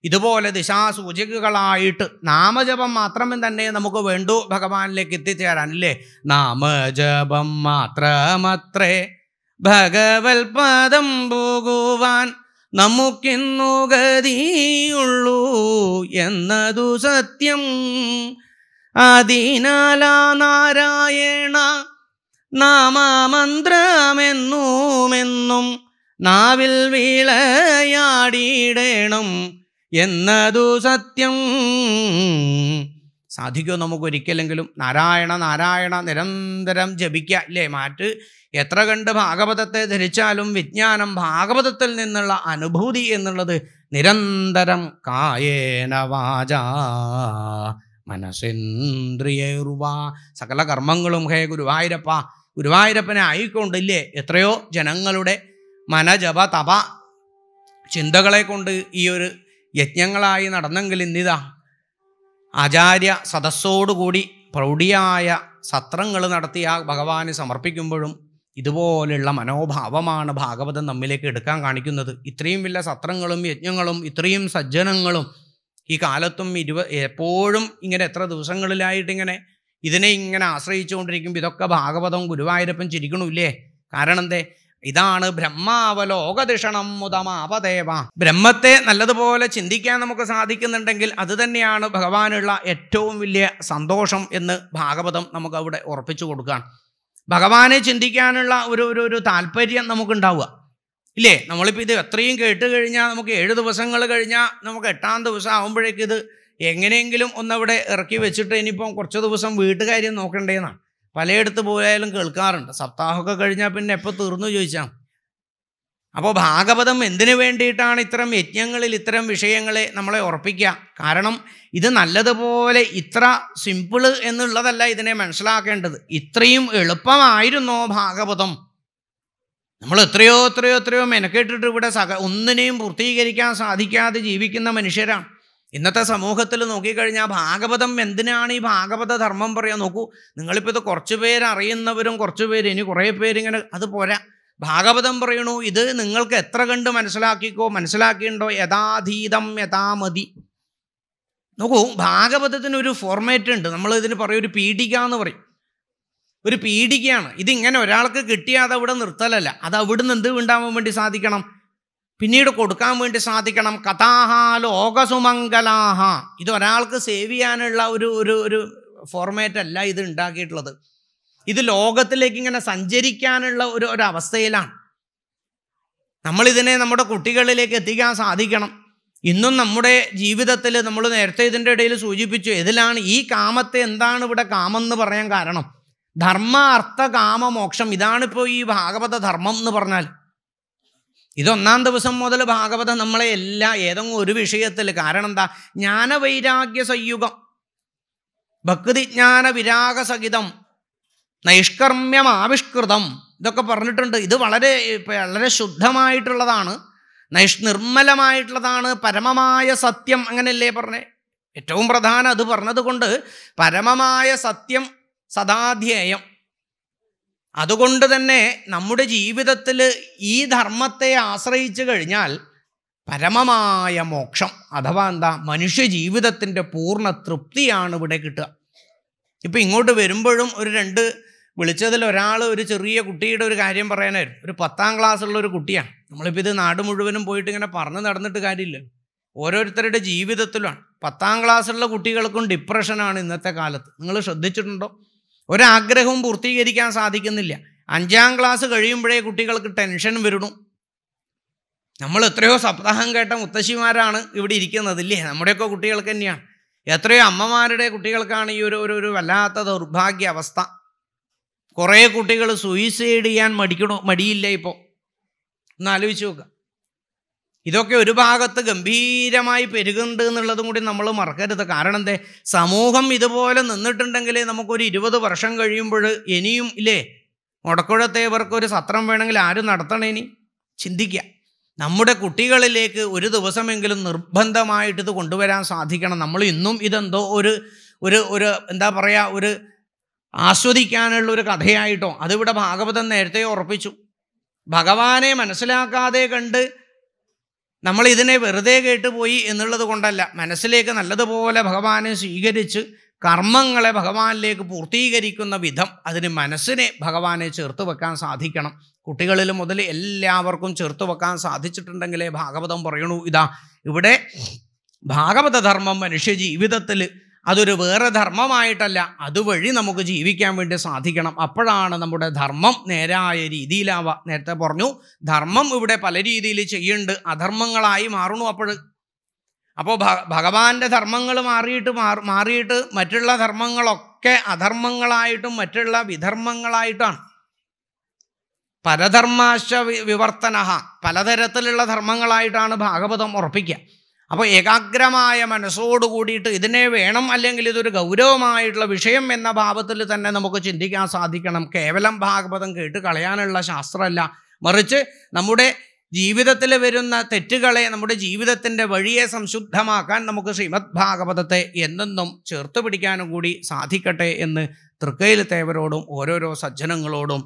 ഇതുപോലെ ദിശാസൂചികകളായിട്ട് നാമജപം മാത്രമേ തന്നെ നമുക്ക് വേണ്ടു ഭഗവാനിലേക്ക് എത്തിച്ചേരാൻ അല്ലേ നാമജപം മാത്രമത്രേ ഭഗവത്പാദം പോകുവാൻ നമുക്കിന്നു ഗതിയുള്ളൂ എന്നതു സത്യം അതിനാല നാരായണ നാമമന്ത്രമെന്നുമെന്നും നാവിൽ വിളയാടിയിടണം എന്നതു സത്യം സാധിക്കുമോ നമുക്ക് ഒരിക്കലെങ്കിലും നാരായണ നാരായണ നിരന്തരം ജപിക്കുക അല്ലേ മാറ്റ് എത്ര കണ്ട് ഭാഗവതത്തെ ധരിച്ചാലും വിജ്ഞാനം ഭാഗവതത്തിൽ നിന്നുള്ള അനുഭൂതി എന്നുള്ളത് നിരന്തരം കായേന വാച മനസ്സേന്ദ്രിയർവാ സകല കർമ്മങ്ങളും ഹേ ഗുരുവായൂരപ്പ ഗുരുവായൂരപ്പനെ ആയിക്കൊണ്ടില്ലേ എത്രയോ ജനങ്ങളുടെ മനജപ തപ ചിന്തകളെ കൊണ്ട് ഈ ഒരു യജ്ഞങ്ങളായി നടന്നെങ്കിൽ ഇന്നിതാ ആചാര്യ സദസ്സോടുകൂടി പ്രൗഢിയായ സത്രങ്ങൾ നടത്തി ആ ഭഗവാന് സമർപ്പിക്കുമ്പോഴും ഇതുപോലുള്ള മനോഭാവമാണ് ഭാഗവതം നമ്മിലേക്ക് എടുക്കാൻ കാണിക്കുന്നത് ഇത്രയും വലിയ സത്രങ്ങളും യജ്ഞങ്ങളും ഇത്രയും സജ്ജനങ്ങളും ഈ കാലത്തും ഇരുപ എപ്പോഴും ഇങ്ങനെ എത്ര ദിവസങ്ങളിലായിട്ട് ഇങ്ങനെ ഇതിനെ ഇങ്ങനെ ആശ്രയിച്ചുകൊണ്ടിരിക്കുമ്പോൾ ഇതൊക്കെ ഭാഗവതം ഗുരുവായൂരപ്പൻ ചിരിക്കണമില്ലേ കാരണം എന്തേ ഇതാണ് ബ്രഹ്മാവലോകദിഷണം മുതമാവദേവ ബ്രഹ്മത്തെ നല്ലതുപോലെ ചിന്തിക്കാൻ നമുക്ക് സാധിക്കുന്നുണ്ടെങ്കിൽ അത് തന്നെയാണ് ഭഗവാനുള്ള ഏറ്റവും വലിയ സന്തോഷം എന്ന് ഭാഗവതം നമുക്ക് അവിടെ ഉറപ്പിച്ചു കൊടുക്കുകയാണ് ഭഗവാനെ ചിന്തിക്കാനുള്ള ഒരു ഒരു ഒരു താല്പര്യം നമുക്കുണ്ടാവുക ഇല്ലേ നമ്മളിപ്പോൾ ഇത് എത്രയും കേട്ട് കഴിഞ്ഞാൽ നമുക്ക് ഏഴ് ദിവസങ്ങൾ കഴിഞ്ഞാൽ നമുക്ക് എട്ടാം ദിവസം ആകുമ്പോഴേക്കിത് എങ്ങനെയെങ്കിലും ഒന്നവിടെ ഇറക്കി വെച്ചിട്ട് ഇനിയിപ്പം കുറച്ച് ദിവസം വീട്ടുകാര്യം നോക്കേണ്ടതെന്നാണ് പലയിടത്ത് പോയാലും കേൾക്കാറുണ്ട് സപ്താഹമൊക്കെ കഴിഞ്ഞാൽ പിന്നെ എപ്പോൾ തീർന്നു ചോദിച്ചാൽ അപ്പോൾ ഭാഗവതം എന്തിനു വേണ്ടിയിട്ടാണ് ഇത്തരം യജ്ഞങ്ങളിൽ ഇത്തരം വിഷയങ്ങളെ നമ്മളെ ഉറപ്പിക്കുക കാരണം ഇത് നല്ലതുപോലെ ഇത്ര സിമ്പിള് എന്നുള്ളതല്ല ഇതിനെ മനസ്സിലാക്കേണ്ടത് ഇത്രയും എളുപ്പമായിരുന്നോ ഭാഗവതം നമ്മൾ എത്രയോ എത്രയോ എത്രയോ മെനക്കെട്ടിട്ട് ഇവിടെ സക ഒന്നിനെയും പൂർത്തീകരിക്കാൻ സാധിക്കാതെ ജീവിക്കുന്ന മനുഷ്യരാണ് ഇന്നത്തെ സമൂഹത്തിൽ നോക്കിക്കഴിഞ്ഞാൽ ഭാഗവതം എന്തിനാണ് ഈ ഭാഗവത ധർമ്മം പറയാൻ നോക്കൂ നിങ്ങളിപ്പോൾ ഇത് കുറച്ച് പേരറിയുന്നവരും കുറച്ച് പേര് ഇനി കുറേ പേരിങ്ങനെ അത് പോരാ ഭാഗവതം പറയണു ഇത് നിങ്ങൾക്ക് എത്ര കണ്ട് മനസ്സിലാക്കിക്കോ മനസ്സിലാക്കിയിട്ടുണ്ടോ യഥാതീതം യഥാമതി നോക്കൂ ഭാഗവതത്തിന് ഒരു ഫോർമാറ്റ് ഉണ്ട് നമ്മൾ ഇതിന് പറയും ഒരു പീഡിക എന്ന് പറയും ഒരു പീഠികയാണ് ഇതിങ്ങനെ ഒരാൾക്ക് കിട്ടിയാൽ അതവിടെ നിർത്തലല്ല അത് അവിടുന്ന് എന്ത് ഉണ്ടാവാൻ വേണ്ടി സാധിക്കണം പിന്നീട് കൊടുക്കാൻ വേണ്ടി സാധിക്കണം കഥാഹ ലോകസുമംഗലാഹ ഇത് ഒരാൾക്ക് സേവ് ചെയ്യാനുള്ള ഒരു ഒരു ഒരു ഫോർമാറ്റ് അല്ല ഇത് ഉണ്ടാക്കിയിട്ടുള്ളത് ഇത് ലോകത്തിലേക്ക് ഇങ്ങനെ സഞ്ചരിക്കാനുള്ള ഒരു ഒരു അവസ്ഥയിലാണ് നമ്മളിതിനെ നമ്മുടെ കുട്ടികളിലേക്ക് എത്തിക്കാൻ സാധിക്കണം ഇന്നും നമ്മുടെ ജീവിതത്തിൽ നമ്മൾ നേരത്തെ ഇതിൻ്റെ ഇടയിൽ സൂചിപ്പിച്ചു ഇതിലാണ് ഈ കാമത്തെ എന്താണ് ഇവിടെ കാമം എന്ന് പറയാൻ കാരണം ധർമ്മ അർത്ഥ കാമ മോക്ഷം ഇതാണിപ്പോൾ ഈ ഭാഗവത ധർമ്മം എന്ന് പറഞ്ഞാൽ ഇതൊന്നാം ദിവസം മുതൽ ഭാഗവതം നമ്മളെ എല്ലാ ഏതെങ്കിലും ഒരു വിഷയത്തിൽ കാരണം എന്താ ജ്ഞാനവൈരാഗ്യ സംയുഗം ഭക്തിജ്ഞാന വിരാഗ സഹിതം നൈഷ്കർമ്മ്യം ആവിഷ്കൃതം ഇതൊക്കെ പറഞ്ഞിട്ടുണ്ട് ഇത് വളരെ വളരെ ശുദ്ധമായിട്ടുള്ളതാണ് നൈഷ് നിർമ്മലമായിട്ടുള്ളതാണ് പരമമായ സത്യം അങ്ങനെയല്ലേ പറഞ്ഞേ ഏറ്റവും പ്രധാനം അത് പറഞ്ഞതുകൊണ്ട് പരമമായ സത്യം സദാധ്യേയം അതുകൊണ്ട് തന്നെ നമ്മുടെ ജീവിതത്തിൽ ഈ ധർമ്മത്തെ ആശ്രയിച്ചു കഴിഞ്ഞാൽ പരമമായ മോക്ഷം അഥവാ എന്താ മനുഷ്യ ജീവിതത്തിൻ്റെ പൂർണ്ണ തൃപ്തിയാണ് ഇവിടെ കിട്ടുക ഇപ്പം ഇങ്ങോട്ട് വരുമ്പോഴും ഒരു രണ്ട് വിളിച്ചതിൽ ഒരാൾ ഒരു ചെറിയ കുട്ടിയുടെ ഒരു കാര്യം പറയാനായിരുന്നു ഒരു പത്താം ക്ലാസ്സുള്ള ഒരു കുട്ടിയാണ് നമ്മളിപ്പോൾ ഇത് നാട് മുഴുവനും പോയിട്ട് ഇങ്ങനെ പറഞ്ഞു നടന്നിട്ട് കാര്യമില്ല ഓരോരുത്തരുടെ ജീവിതത്തിലാണ് പത്താം ക്ലാസ്സുള്ള കുട്ടികൾക്കും ഡിപ്രഷനാണ് ഇന്നത്തെ കാലത്ത് നിങ്ങൾ ശ്രദ്ധിച്ചിട്ടുണ്ടോ ഒരാഗ്രഹവും പൂർത്തീകരിക്കാൻ സാധിക്കുന്നില്ല അഞ്ചാം ക്ലാസ് കഴിയുമ്പോഴേ കുട്ടികൾക്ക് ടെൻഷൻ വരണു നമ്മൾ എത്രയോ സപ്താഹം കേട്ട മുത്തശ്ശിമാരാണ് ഇവിടെ ഇരിക്കുന്നത് ഇല്ലേ നമ്മുടെയൊക്കെ കുട്ടികൾക്ക് തന്നെയാണ് എത്രയോ അമ്മമാരുടെ കുട്ടികൾക്കാണ് ഈ ഒരു ഒരു വല്ലാത്ത ദൗർഭാഗ്യ അവസ്ഥ കുറേ കുട്ടികൾ സൂയിസൈഡ് ചെയ്യാൻ മടിക്കണോ മടിയില്ല ഇപ്പോൾ ഒന്ന് ആലോചിച്ച് നോക്കുക ഇതൊക്കെ ഒരു ഭാഗത്ത് ഗംഭീരമായി പെരുകുന്നുണ്ട് എന്നുള്ളതും കൂടി നമ്മൾ മറക്കരുത് കാരണം എന്തേ സമൂഹം ഇതുപോലെ നിന്നിട്ടുണ്ടെങ്കിൽ നമുക്കൊരു ഇരുപത് വർഷം കഴിയുമ്പോൾ ഇനിയും ഇല്ലേ മുടക്കുഴത്തേവർക്കൊരു സത്രം വേണമെങ്കിൽ ആരും ഇനി ചിന്തിക്കുക നമ്മുടെ കുട്ടികളിലേക്ക് ഒരു ദിവസമെങ്കിലും നിർബന്ധമായിട്ട് ഇത് കൊണ്ടുവരാൻ സാധിക്കണം നമ്മൾ ഇന്നും ഇതെന്തോ ഒരു ഒരു ഒരു എന്താ പറയുക ഒരു ആസ്വദിക്കാനുള്ള ഒരു കഥയായിട്ടോ അതിവിടെ ഭാഗവതം നേരത്തെ ഉറപ്പിച്ചു ഭഗവാനെ മനസ്സിലാക്കാതെ കണ്ട് നമ്മൾ ഇതിനെ വെറുതെ പോയി എന്നുള്ളത് കൊണ്ടല്ല മനസ്സിലേക്ക് നല്ലതുപോലെ ഭഗവാനെ സ്വീകരിച്ച് കർമ്മങ്ങളെ ഭഗവാനിലേക്ക് പൂർത്തീകരിക്കുന്ന വിധം അതിന് മനസ്സിനെ ഭഗവാനെ ചേർത്ത് വെക്കാൻ സാധിക്കണം കുട്ടികളിൽ മുതൽ എല്ലാവർക്കും ചേർത്ത് വെക്കാൻ സാധിച്ചിട്ടുണ്ടെങ്കിലേ ഭാഗവതം പറയണു ഇതാ ഇവിടെ ഭാഗവതധർമ്മം മനുഷ്യ ജീവിതത്തിൽ അതൊരു വേറെ ധർമ്മമായിട്ടല്ല അതുവഴി നമുക്ക് ജീവിക്കാൻ വേണ്ടി സാധിക്കണം അപ്പോഴാണ് നമ്മുടെ ധർമ്മം നേരായ രീതിയിലാവുക നേരത്തെ പറഞ്ഞു ധർമ്മം ഇവിടെ പല രീതിയിൽ ചെയ്യുന്നുണ്ട് അധർമ്മങ്ങളായി മാറണു അപ്പോൾ അപ്പോൾ ഭഗവാന്റെ ധർമ്മങ്ങൾ മാറിയിട്ട് മാറിയിട്ട് മറ്റുള്ള ധർമ്മങ്ങളൊക്കെ അധർമ്മങ്ങളായിട്ടും മറ്റുള്ള വിധർമ്മങ്ങളായിട്ടാണ് പരധർമാശ വിവർത്തന പലതരത്തിലുള്ള ധർമ്മങ്ങളായിട്ടാണ് ഭാഗവതം ഉറപ്പിക്കുക അപ്പോൾ ഏകാഗ്രമായ മനസ്സോട് കൂടിയിട്ട് ഇതിനെ വേണം അല്ലെങ്കിൽ ഇതൊരു ഗൗരവമായിട്ടുള്ള വിഷയം എന്ന ഭാവത്തിൽ തന്നെ നമുക്ക് ചിന്തിക്കാൻ സാധിക്കണം കേവലം ഭാഗവതം കേട്ട് കളയാനുള്ള ശാസ്ത്രമല്ല മറിച്ച് നമ്മുടെ ജീവിതത്തിൽ വരുന്ന തെറ്റുകളെ നമ്മുടെ ജീവിതത്തിൻ്റെ വഴിയെ സംശുദ്ധമാക്കാൻ നമുക്ക് ശ്രീമദ് ഭാഗവതത്തെ എന്നെന്നും ചേർത്ത് പിടിക്കാനും കൂടി സാധിക്കട്ടെ എന്ന് തൃക്കയിൽ തേവരോടും ഓരോരോ സജ്ജനങ്ങളോടും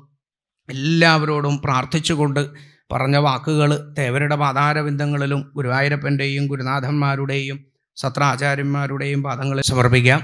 എല്ലാവരോടും പ്രാർത്ഥിച്ചുകൊണ്ട് പറഞ്ഞ വാക്കുകൾ തേവരുടെ പാതാരബിന്ദങ്ങളിലും ഗുരുവായൂരപ്പൻ്റെയും ഗുരുനാഥന്മാരുടെയും സത്രാചാര്യന്മാരുടെയും പാദങ്ങളിൽ സമർപ്പിക്കാം